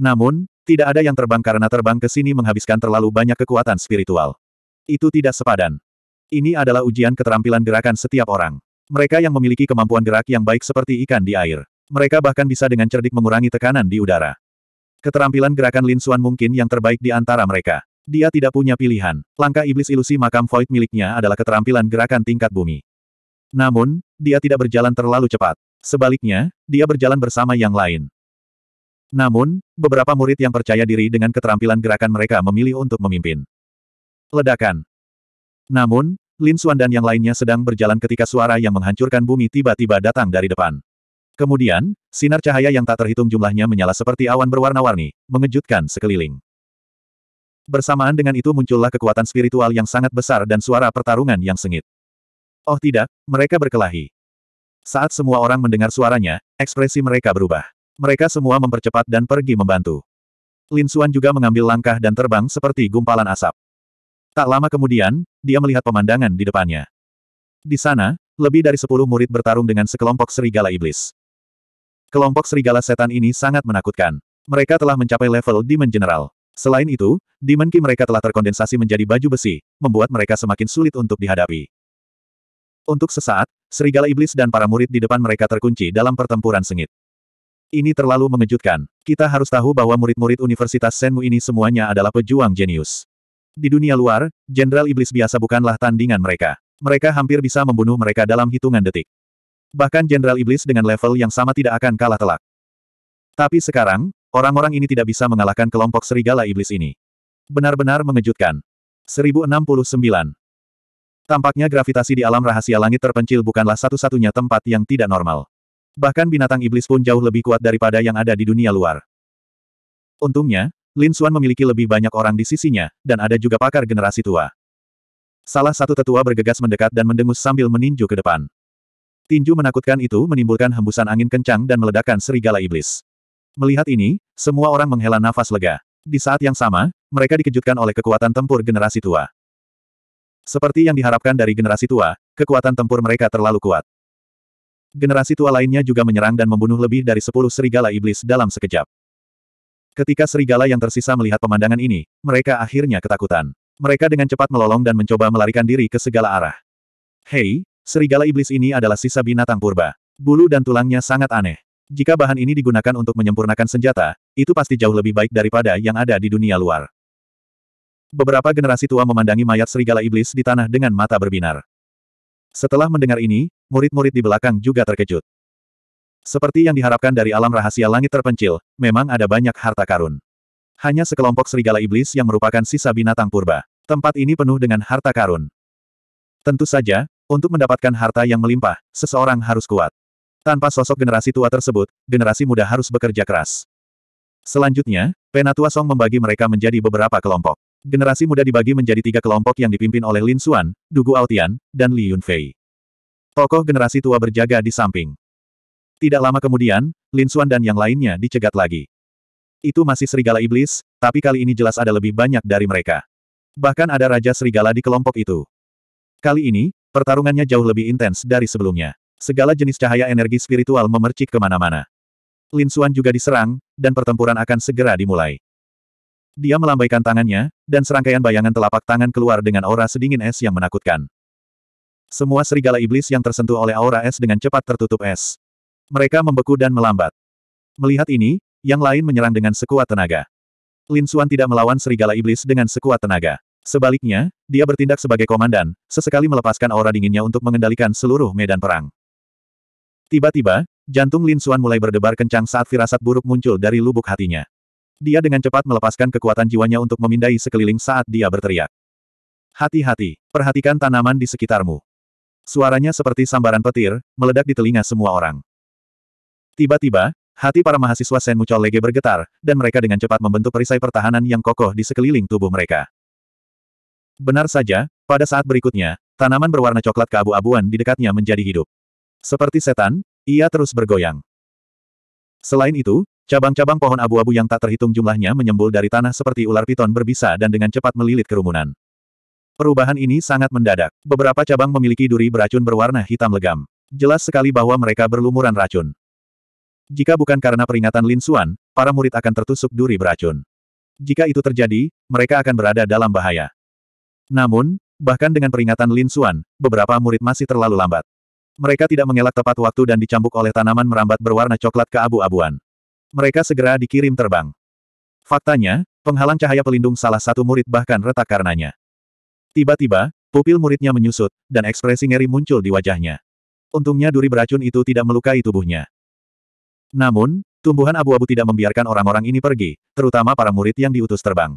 Namun, tidak ada yang terbang karena terbang ke sini menghabiskan terlalu banyak kekuatan spiritual. Itu tidak sepadan. Ini adalah ujian keterampilan gerakan setiap orang. Mereka yang memiliki kemampuan gerak yang baik seperti ikan di air. Mereka bahkan bisa dengan cerdik mengurangi tekanan di udara. Keterampilan gerakan Lin Xuan mungkin yang terbaik di antara mereka. Dia tidak punya pilihan. Langkah iblis ilusi makam void miliknya adalah keterampilan gerakan tingkat bumi. Namun, dia tidak berjalan terlalu cepat. Sebaliknya, dia berjalan bersama yang lain. Namun, beberapa murid yang percaya diri dengan keterampilan gerakan mereka memilih untuk memimpin. Ledakan. Namun, Lin Xuan dan yang lainnya sedang berjalan ketika suara yang menghancurkan bumi tiba-tiba datang dari depan. Kemudian, sinar cahaya yang tak terhitung jumlahnya menyala seperti awan berwarna-warni, mengejutkan sekeliling. Bersamaan dengan itu muncullah kekuatan spiritual yang sangat besar dan suara pertarungan yang sengit. Oh tidak, mereka berkelahi. Saat semua orang mendengar suaranya, ekspresi mereka berubah. Mereka semua mempercepat dan pergi membantu. Lin Xuan juga mengambil langkah dan terbang seperti gumpalan asap. Tak lama kemudian, dia melihat pemandangan di depannya. Di sana, lebih dari sepuluh murid bertarung dengan sekelompok serigala iblis. Kelompok serigala setan ini sangat menakutkan. Mereka telah mencapai level Demon General. Selain itu, Demon Ki mereka telah terkondensasi menjadi baju besi, membuat mereka semakin sulit untuk dihadapi. Untuk sesaat, serigala iblis dan para murid di depan mereka terkunci dalam pertempuran sengit. Ini terlalu mengejutkan. Kita harus tahu bahwa murid-murid Universitas Senmu ini semuanya adalah pejuang jenius. Di dunia luar, Jenderal Iblis biasa bukanlah tandingan mereka. Mereka hampir bisa membunuh mereka dalam hitungan detik. Bahkan Jenderal Iblis dengan level yang sama tidak akan kalah telak. Tapi sekarang, orang-orang ini tidak bisa mengalahkan kelompok serigala iblis ini. Benar-benar mengejutkan. 1069 Tampaknya gravitasi di alam rahasia langit terpencil bukanlah satu-satunya tempat yang tidak normal. Bahkan binatang iblis pun jauh lebih kuat daripada yang ada di dunia luar. Untungnya, Lin Xuan memiliki lebih banyak orang di sisinya, dan ada juga pakar generasi tua. Salah satu tetua bergegas mendekat dan mendengus sambil meninju ke depan. Tinju menakutkan itu menimbulkan hembusan angin kencang dan meledakkan serigala iblis. Melihat ini, semua orang menghela nafas lega. Di saat yang sama, mereka dikejutkan oleh kekuatan tempur generasi tua. Seperti yang diharapkan dari generasi tua, kekuatan tempur mereka terlalu kuat. Generasi tua lainnya juga menyerang dan membunuh lebih dari sepuluh serigala iblis dalam sekejap. Ketika serigala yang tersisa melihat pemandangan ini, mereka akhirnya ketakutan. Mereka dengan cepat melolong dan mencoba melarikan diri ke segala arah. Hei, serigala iblis ini adalah sisa binatang purba. Bulu dan tulangnya sangat aneh. Jika bahan ini digunakan untuk menyempurnakan senjata, itu pasti jauh lebih baik daripada yang ada di dunia luar beberapa generasi tua memandangi mayat serigala iblis di tanah dengan mata berbinar. Setelah mendengar ini, murid-murid di belakang juga terkejut. Seperti yang diharapkan dari alam rahasia langit terpencil, memang ada banyak harta karun. Hanya sekelompok serigala iblis yang merupakan sisa binatang purba. Tempat ini penuh dengan harta karun. Tentu saja, untuk mendapatkan harta yang melimpah, seseorang harus kuat. Tanpa sosok generasi tua tersebut, generasi muda harus bekerja keras. Selanjutnya, Penatua Song membagi mereka menjadi beberapa kelompok. Generasi muda dibagi menjadi tiga kelompok yang dipimpin oleh Lin Xuan, Dugu Altian, dan Li Yunfei. Tokoh generasi tua berjaga di samping. Tidak lama kemudian, Lin Xuan dan yang lainnya dicegat lagi. Itu masih serigala iblis, tapi kali ini jelas ada lebih banyak dari mereka. Bahkan ada raja serigala di kelompok itu. Kali ini, pertarungannya jauh lebih intens dari sebelumnya. Segala jenis cahaya energi spiritual memercik kemana-mana. Lin Xuan juga diserang, dan pertempuran akan segera dimulai. Dia melambaikan tangannya, dan serangkaian bayangan telapak tangan keluar dengan aura sedingin es yang menakutkan. Semua serigala iblis yang tersentuh oleh aura es dengan cepat tertutup es. Mereka membeku dan melambat. Melihat ini, yang lain menyerang dengan sekuat tenaga. Lin Xuan tidak melawan serigala iblis dengan sekuat tenaga. Sebaliknya, dia bertindak sebagai komandan, sesekali melepaskan aura dinginnya untuk mengendalikan seluruh medan perang. Tiba-tiba, jantung Lin Xuan mulai berdebar kencang saat firasat buruk muncul dari lubuk hatinya. Dia dengan cepat melepaskan kekuatan jiwanya untuk memindai sekeliling saat dia berteriak. Hati-hati, perhatikan tanaman di sekitarmu. Suaranya seperti sambaran petir, meledak di telinga semua orang. Tiba-tiba, hati para mahasiswa Sen Mucol Lege bergetar, dan mereka dengan cepat membentuk perisai pertahanan yang kokoh di sekeliling tubuh mereka. Benar saja, pada saat berikutnya, tanaman berwarna coklat keabu-abuan di dekatnya menjadi hidup. Seperti setan, ia terus bergoyang. Selain itu, Cabang-cabang pohon abu-abu yang tak terhitung jumlahnya menyembul dari tanah seperti ular piton berbisa dan dengan cepat melilit kerumunan. Perubahan ini sangat mendadak. Beberapa cabang memiliki duri beracun berwarna hitam legam. Jelas sekali bahwa mereka berlumuran racun. Jika bukan karena peringatan Lin Suan, para murid akan tertusuk duri beracun. Jika itu terjadi, mereka akan berada dalam bahaya. Namun, bahkan dengan peringatan Lin Suan, beberapa murid masih terlalu lambat. Mereka tidak mengelak tepat waktu dan dicambuk oleh tanaman merambat berwarna coklat ke abu abuan mereka segera dikirim terbang. Faktanya, penghalang cahaya pelindung salah satu murid bahkan retak karenanya. Tiba-tiba, pupil muridnya menyusut, dan ekspresi ngeri muncul di wajahnya. Untungnya duri beracun itu tidak melukai tubuhnya. Namun, tumbuhan abu-abu tidak membiarkan orang-orang ini pergi, terutama para murid yang diutus terbang.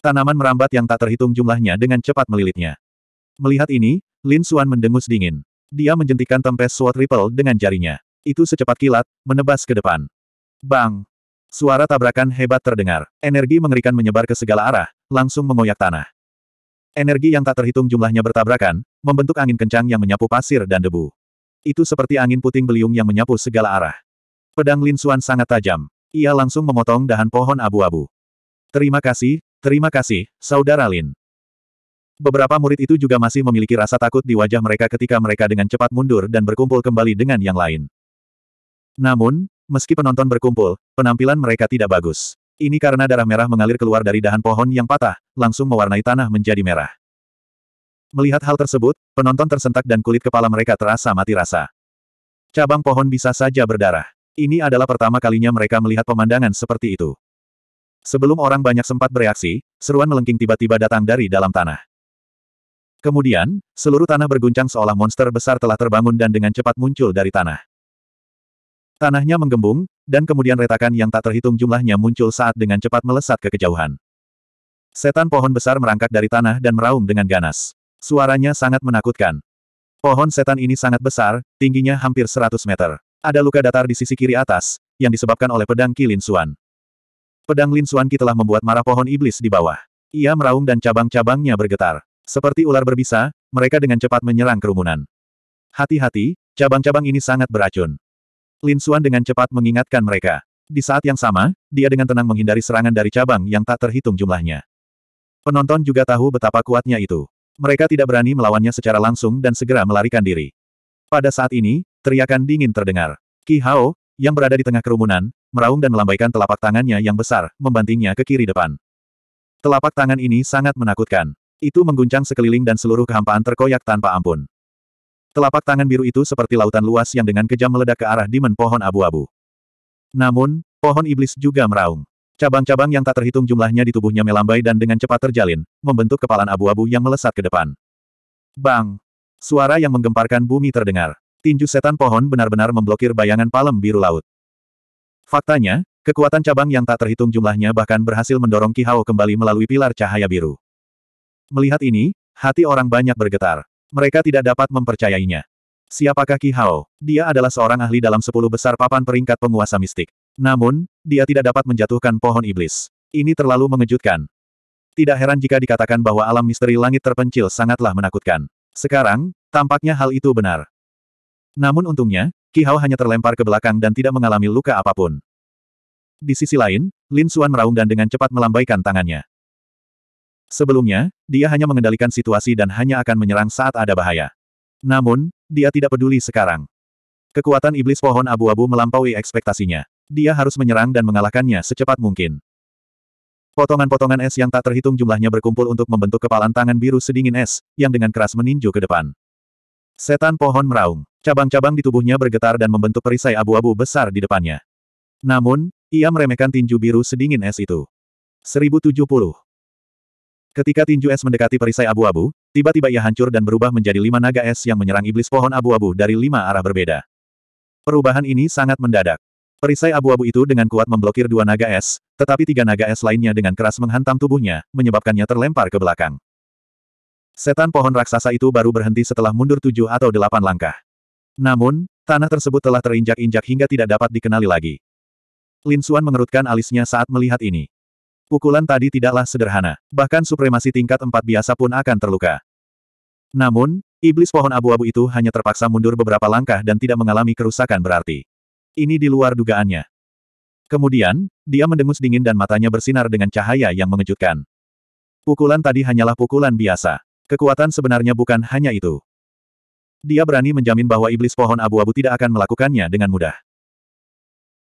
Tanaman merambat yang tak terhitung jumlahnya dengan cepat melilitnya. Melihat ini, Lin Xuan mendengus dingin. Dia menjentikan tempes sword ripple dengan jarinya. Itu secepat kilat, menebas ke depan. Bang! Suara tabrakan hebat terdengar. Energi mengerikan menyebar ke segala arah, langsung mengoyak tanah. Energi yang tak terhitung jumlahnya bertabrakan, membentuk angin kencang yang menyapu pasir dan debu. Itu seperti angin puting beliung yang menyapu segala arah. Pedang Lin Suan sangat tajam. Ia langsung memotong dahan pohon abu-abu. Terima kasih, terima kasih, Saudara Lin. Beberapa murid itu juga masih memiliki rasa takut di wajah mereka ketika mereka dengan cepat mundur dan berkumpul kembali dengan yang lain. Namun, Meski penonton berkumpul, penampilan mereka tidak bagus. Ini karena darah merah mengalir keluar dari dahan pohon yang patah, langsung mewarnai tanah menjadi merah. Melihat hal tersebut, penonton tersentak dan kulit kepala mereka terasa mati rasa. Cabang pohon bisa saja berdarah. Ini adalah pertama kalinya mereka melihat pemandangan seperti itu. Sebelum orang banyak sempat bereaksi, seruan melengking tiba-tiba datang dari dalam tanah. Kemudian, seluruh tanah berguncang seolah monster besar telah terbangun dan dengan cepat muncul dari tanah. Tanahnya menggembung, dan kemudian retakan yang tak terhitung jumlahnya muncul saat dengan cepat melesat ke kejauhan. Setan pohon besar merangkak dari tanah dan meraung dengan ganas. Suaranya sangat menakutkan. Pohon setan ini sangat besar, tingginya hampir 100 meter. Ada luka datar di sisi kiri atas, yang disebabkan oleh pedang Ki Lin Suan. Pedang Lin Suan Ki telah membuat marah pohon iblis di bawah. Ia meraung dan cabang-cabangnya bergetar. Seperti ular berbisa, mereka dengan cepat menyerang kerumunan. Hati-hati, cabang-cabang ini sangat beracun. Lin Xuan dengan cepat mengingatkan mereka. Di saat yang sama, dia dengan tenang menghindari serangan dari cabang yang tak terhitung jumlahnya. Penonton juga tahu betapa kuatnya itu. Mereka tidak berani melawannya secara langsung dan segera melarikan diri. Pada saat ini, teriakan dingin terdengar. Ki Hao, yang berada di tengah kerumunan, meraung dan melambaikan telapak tangannya yang besar, membantingnya ke kiri depan. Telapak tangan ini sangat menakutkan. Itu mengguncang sekeliling dan seluruh kehampaan terkoyak tanpa ampun. Telapak tangan biru itu seperti lautan luas yang dengan kejam meledak ke arah dimen pohon abu-abu. Namun, pohon iblis juga meraung. Cabang-cabang yang tak terhitung jumlahnya di tubuhnya melambai dan dengan cepat terjalin, membentuk kepalan abu-abu yang melesat ke depan. Bang! Suara yang menggemparkan bumi terdengar. Tinju setan pohon benar-benar memblokir bayangan palem biru laut. Faktanya, kekuatan cabang yang tak terhitung jumlahnya bahkan berhasil mendorong Ki Hao kembali melalui pilar cahaya biru. Melihat ini, hati orang banyak bergetar mereka tidak dapat mempercayainya. Siapakah Ki Hao? Dia adalah seorang ahli dalam sepuluh besar papan peringkat penguasa mistik. Namun, dia tidak dapat menjatuhkan pohon iblis. Ini terlalu mengejutkan. Tidak heran jika dikatakan bahwa alam misteri langit terpencil sangatlah menakutkan. Sekarang, tampaknya hal itu benar. Namun untungnya, Ki Hao hanya terlempar ke belakang dan tidak mengalami luka apapun. Di sisi lain, Lin Xuan meraung dan dengan cepat melambaikan tangannya. Sebelumnya, dia hanya mengendalikan situasi dan hanya akan menyerang saat ada bahaya. Namun, dia tidak peduli sekarang. Kekuatan iblis pohon abu-abu melampaui ekspektasinya. Dia harus menyerang dan mengalahkannya secepat mungkin. Potongan-potongan es yang tak terhitung jumlahnya berkumpul untuk membentuk kepalan tangan biru sedingin es, yang dengan keras meninju ke depan. Setan pohon meraung. Cabang-cabang di tubuhnya bergetar dan membentuk perisai abu-abu besar di depannya. Namun, ia meremehkan tinju biru sedingin es itu. 1070. Ketika tinju es mendekati perisai abu-abu, tiba-tiba ia hancur dan berubah menjadi lima naga es yang menyerang iblis pohon abu-abu dari lima arah berbeda. Perubahan ini sangat mendadak. Perisai abu-abu itu dengan kuat memblokir dua naga es, tetapi tiga naga es lainnya dengan keras menghantam tubuhnya, menyebabkannya terlempar ke belakang. Setan pohon raksasa itu baru berhenti setelah mundur tujuh atau delapan langkah. Namun, tanah tersebut telah terinjak-injak hingga tidak dapat dikenali lagi. Lin Suan mengerutkan alisnya saat melihat ini. Pukulan tadi tidaklah sederhana, bahkan supremasi tingkat empat biasa pun akan terluka. Namun, iblis pohon abu-abu itu hanya terpaksa mundur beberapa langkah dan tidak mengalami kerusakan berarti. Ini di luar dugaannya. Kemudian, dia mendengus dingin dan matanya bersinar dengan cahaya yang mengejutkan. Pukulan tadi hanyalah pukulan biasa. Kekuatan sebenarnya bukan hanya itu. Dia berani menjamin bahwa iblis pohon abu-abu tidak akan melakukannya dengan mudah.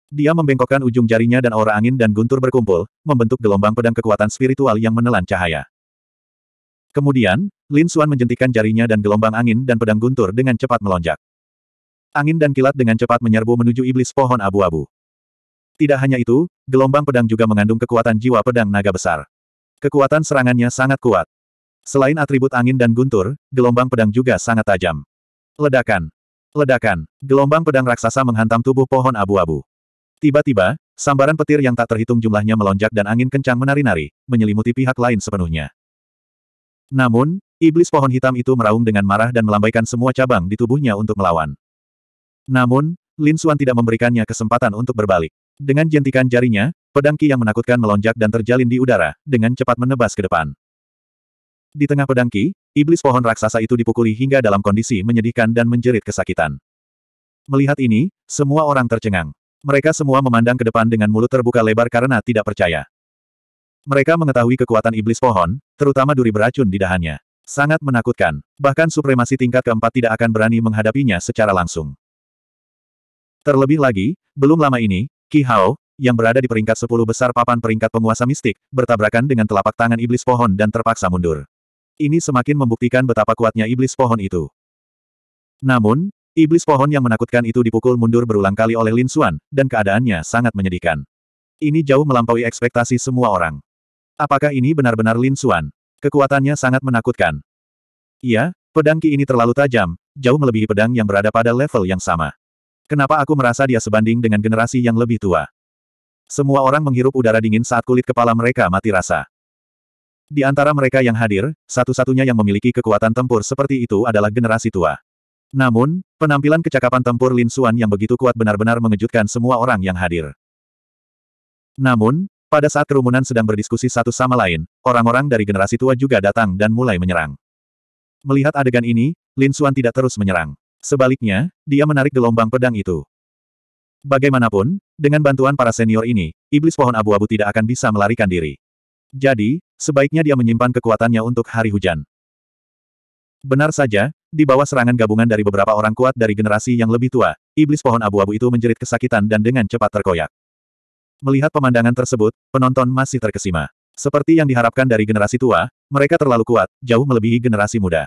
Dia membengkokkan ujung jarinya dan aura angin dan guntur berkumpul, membentuk gelombang pedang kekuatan spiritual yang menelan cahaya. Kemudian, Lin Xuan menjentikan jarinya dan gelombang angin dan pedang guntur dengan cepat melonjak. Angin dan kilat dengan cepat menyerbu menuju iblis pohon abu-abu. Tidak hanya itu, gelombang pedang juga mengandung kekuatan jiwa pedang naga besar. Kekuatan serangannya sangat kuat. Selain atribut angin dan guntur, gelombang pedang juga sangat tajam. Ledakan. Ledakan. Gelombang pedang raksasa menghantam tubuh pohon abu-abu. Tiba-tiba, sambaran petir yang tak terhitung jumlahnya melonjak dan angin kencang menari-nari, menyelimuti pihak lain sepenuhnya. Namun, iblis pohon hitam itu meraung dengan marah dan melambaikan semua cabang di tubuhnya untuk melawan. Namun, Lin Xuan tidak memberikannya kesempatan untuk berbalik. Dengan jentikan jarinya, pedang Qi yang menakutkan melonjak dan terjalin di udara, dengan cepat menebas ke depan. Di tengah pedang Qi, iblis pohon raksasa itu dipukuli hingga dalam kondisi menyedihkan dan menjerit kesakitan. Melihat ini, semua orang tercengang. Mereka semua memandang ke depan dengan mulut terbuka lebar karena tidak percaya. Mereka mengetahui kekuatan iblis pohon, terutama duri beracun di dahannya. Sangat menakutkan, bahkan supremasi tingkat keempat tidak akan berani menghadapinya secara langsung. Terlebih lagi, belum lama ini, Ki Hao, yang berada di peringkat 10 besar papan peringkat penguasa mistik, bertabrakan dengan telapak tangan iblis pohon dan terpaksa mundur. Ini semakin membuktikan betapa kuatnya iblis pohon itu. Namun, Iblis pohon yang menakutkan itu dipukul mundur berulang kali oleh Lin Xuan, dan keadaannya sangat menyedihkan. Ini jauh melampaui ekspektasi semua orang. Apakah ini benar-benar Lin Xuan? Kekuatannya sangat menakutkan. Iya, pedang Ki ini terlalu tajam, jauh melebihi pedang yang berada pada level yang sama. Kenapa aku merasa dia sebanding dengan generasi yang lebih tua? Semua orang menghirup udara dingin saat kulit kepala mereka mati rasa. Di antara mereka yang hadir, satu-satunya yang memiliki kekuatan tempur seperti itu adalah generasi tua. Namun, penampilan kecakapan tempur Lin Xuan yang begitu kuat benar-benar mengejutkan semua orang yang hadir. Namun, pada saat kerumunan sedang berdiskusi satu sama lain, orang-orang dari generasi tua juga datang dan mulai menyerang. Melihat adegan ini, Lin Xuan tidak terus menyerang. Sebaliknya, dia menarik gelombang pedang itu. Bagaimanapun, dengan bantuan para senior ini, iblis pohon abu-abu tidak akan bisa melarikan diri. Jadi, sebaiknya dia menyimpan kekuatannya untuk hari hujan. Benar saja, di bawah serangan gabungan dari beberapa orang kuat dari generasi yang lebih tua, iblis pohon abu-abu itu menjerit kesakitan dan dengan cepat terkoyak. Melihat pemandangan tersebut, penonton masih terkesima. Seperti yang diharapkan dari generasi tua, mereka terlalu kuat, jauh melebihi generasi muda.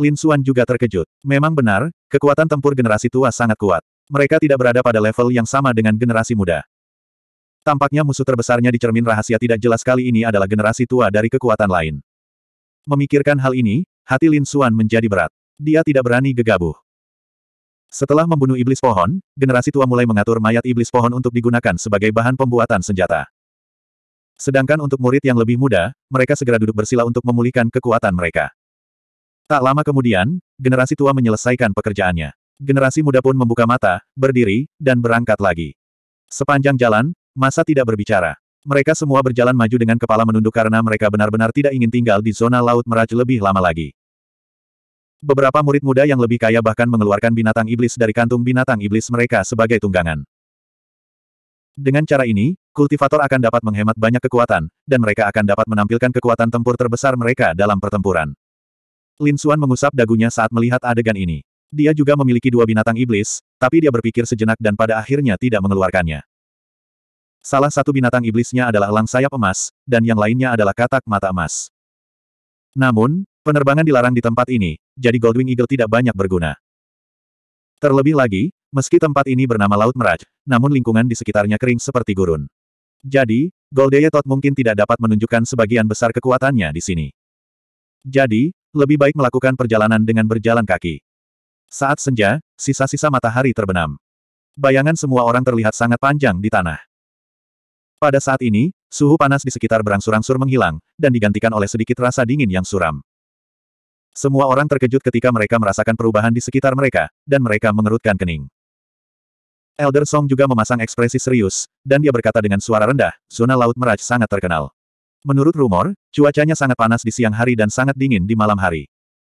Lin Xuan juga terkejut. Memang benar, kekuatan tempur generasi tua sangat kuat. Mereka tidak berada pada level yang sama dengan generasi muda. Tampaknya musuh terbesarnya di cermin rahasia tidak jelas kali ini adalah generasi tua dari kekuatan lain. Memikirkan hal ini, Hati Lin Suan menjadi berat. Dia tidak berani gegabah. Setelah membunuh iblis pohon, generasi tua mulai mengatur mayat iblis pohon untuk digunakan sebagai bahan pembuatan senjata. Sedangkan untuk murid yang lebih muda, mereka segera duduk bersila untuk memulihkan kekuatan mereka. Tak lama kemudian, generasi tua menyelesaikan pekerjaannya. Generasi muda pun membuka mata, berdiri, dan berangkat lagi. Sepanjang jalan, masa tidak berbicara. Mereka semua berjalan maju dengan kepala menunduk karena mereka benar-benar tidak ingin tinggal di zona Laut Meraj lebih lama lagi. Beberapa murid muda yang lebih kaya bahkan mengeluarkan binatang iblis dari kantung binatang iblis mereka sebagai tunggangan. Dengan cara ini, kultivator akan dapat menghemat banyak kekuatan, dan mereka akan dapat menampilkan kekuatan tempur terbesar mereka dalam pertempuran. Lin Xuan mengusap dagunya saat melihat adegan ini. Dia juga memiliki dua binatang iblis, tapi dia berpikir sejenak dan pada akhirnya tidak mengeluarkannya. Salah satu binatang iblisnya adalah elang sayap emas, dan yang lainnya adalah katak mata emas. Namun, penerbangan dilarang di tempat ini, jadi Goldwing Eagle tidak banyak berguna. Terlebih lagi, meski tempat ini bernama Laut Meraj, namun lingkungan di sekitarnya kering seperti gurun. Jadi, Goldeye Tot mungkin tidak dapat menunjukkan sebagian besar kekuatannya di sini. Jadi, lebih baik melakukan perjalanan dengan berjalan kaki. Saat senja, sisa-sisa matahari terbenam. Bayangan semua orang terlihat sangat panjang di tanah. Pada saat ini, suhu panas di sekitar berangsur-angsur menghilang, dan digantikan oleh sedikit rasa dingin yang suram. Semua orang terkejut ketika mereka merasakan perubahan di sekitar mereka, dan mereka mengerutkan kening. Elder Song juga memasang ekspresi serius, dan dia berkata dengan suara rendah, zona laut Meraj sangat terkenal. Menurut rumor, cuacanya sangat panas di siang hari dan sangat dingin di malam hari.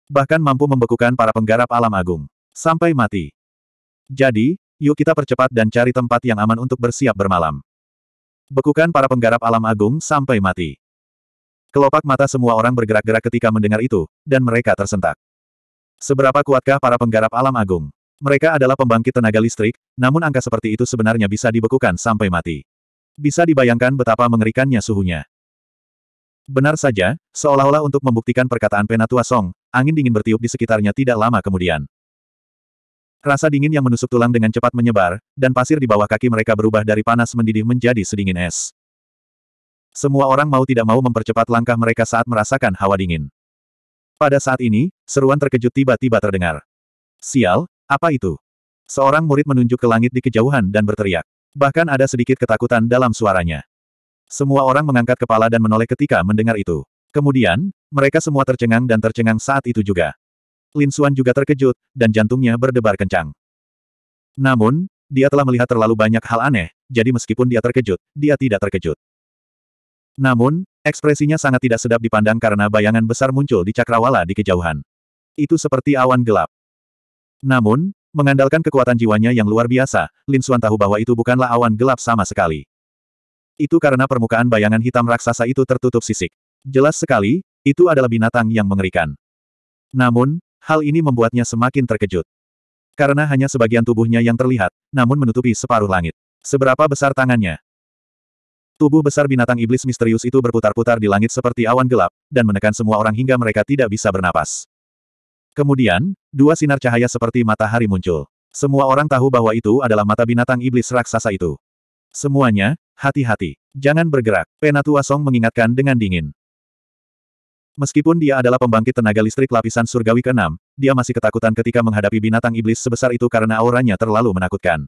Bahkan mampu membekukan para penggarap alam agung. Sampai mati. Jadi, yuk kita percepat dan cari tempat yang aman untuk bersiap bermalam. Bekukan para penggarap alam agung sampai mati. Kelopak mata semua orang bergerak-gerak ketika mendengar itu, dan mereka tersentak. Seberapa kuatkah para penggarap alam agung? Mereka adalah pembangkit tenaga listrik, namun angka seperti itu sebenarnya bisa dibekukan sampai mati. Bisa dibayangkan betapa mengerikannya suhunya. Benar saja, seolah-olah untuk membuktikan perkataan Penatua Song, angin dingin bertiup di sekitarnya tidak lama kemudian. Rasa dingin yang menusuk tulang dengan cepat menyebar, dan pasir di bawah kaki mereka berubah dari panas mendidih menjadi sedingin es. Semua orang mau tidak mau mempercepat langkah mereka saat merasakan hawa dingin. Pada saat ini, seruan terkejut tiba-tiba terdengar. Sial, apa itu? Seorang murid menunjuk ke langit di kejauhan dan berteriak. Bahkan ada sedikit ketakutan dalam suaranya. Semua orang mengangkat kepala dan menoleh ketika mendengar itu. Kemudian, mereka semua tercengang dan tercengang saat itu juga. Lin Xuan juga terkejut, dan jantungnya berdebar kencang. Namun, dia telah melihat terlalu banyak hal aneh, jadi meskipun dia terkejut, dia tidak terkejut. Namun, ekspresinya sangat tidak sedap dipandang karena bayangan besar muncul di cakrawala di kejauhan. Itu seperti awan gelap. Namun, mengandalkan kekuatan jiwanya yang luar biasa, Lin Xuan tahu bahwa itu bukanlah awan gelap sama sekali. Itu karena permukaan bayangan hitam raksasa itu tertutup sisik. Jelas sekali, itu adalah binatang yang mengerikan. Namun, Hal ini membuatnya semakin terkejut. Karena hanya sebagian tubuhnya yang terlihat, namun menutupi separuh langit. Seberapa besar tangannya? Tubuh besar binatang iblis misterius itu berputar-putar di langit seperti awan gelap, dan menekan semua orang hingga mereka tidak bisa bernapas. Kemudian, dua sinar cahaya seperti matahari muncul. Semua orang tahu bahwa itu adalah mata binatang iblis raksasa itu. Semuanya, hati-hati. Jangan bergerak, Penatua Song mengingatkan dengan dingin. Meskipun dia adalah pembangkit tenaga listrik lapisan surgawi ke-6, dia masih ketakutan ketika menghadapi binatang iblis sebesar itu karena auranya terlalu menakutkan.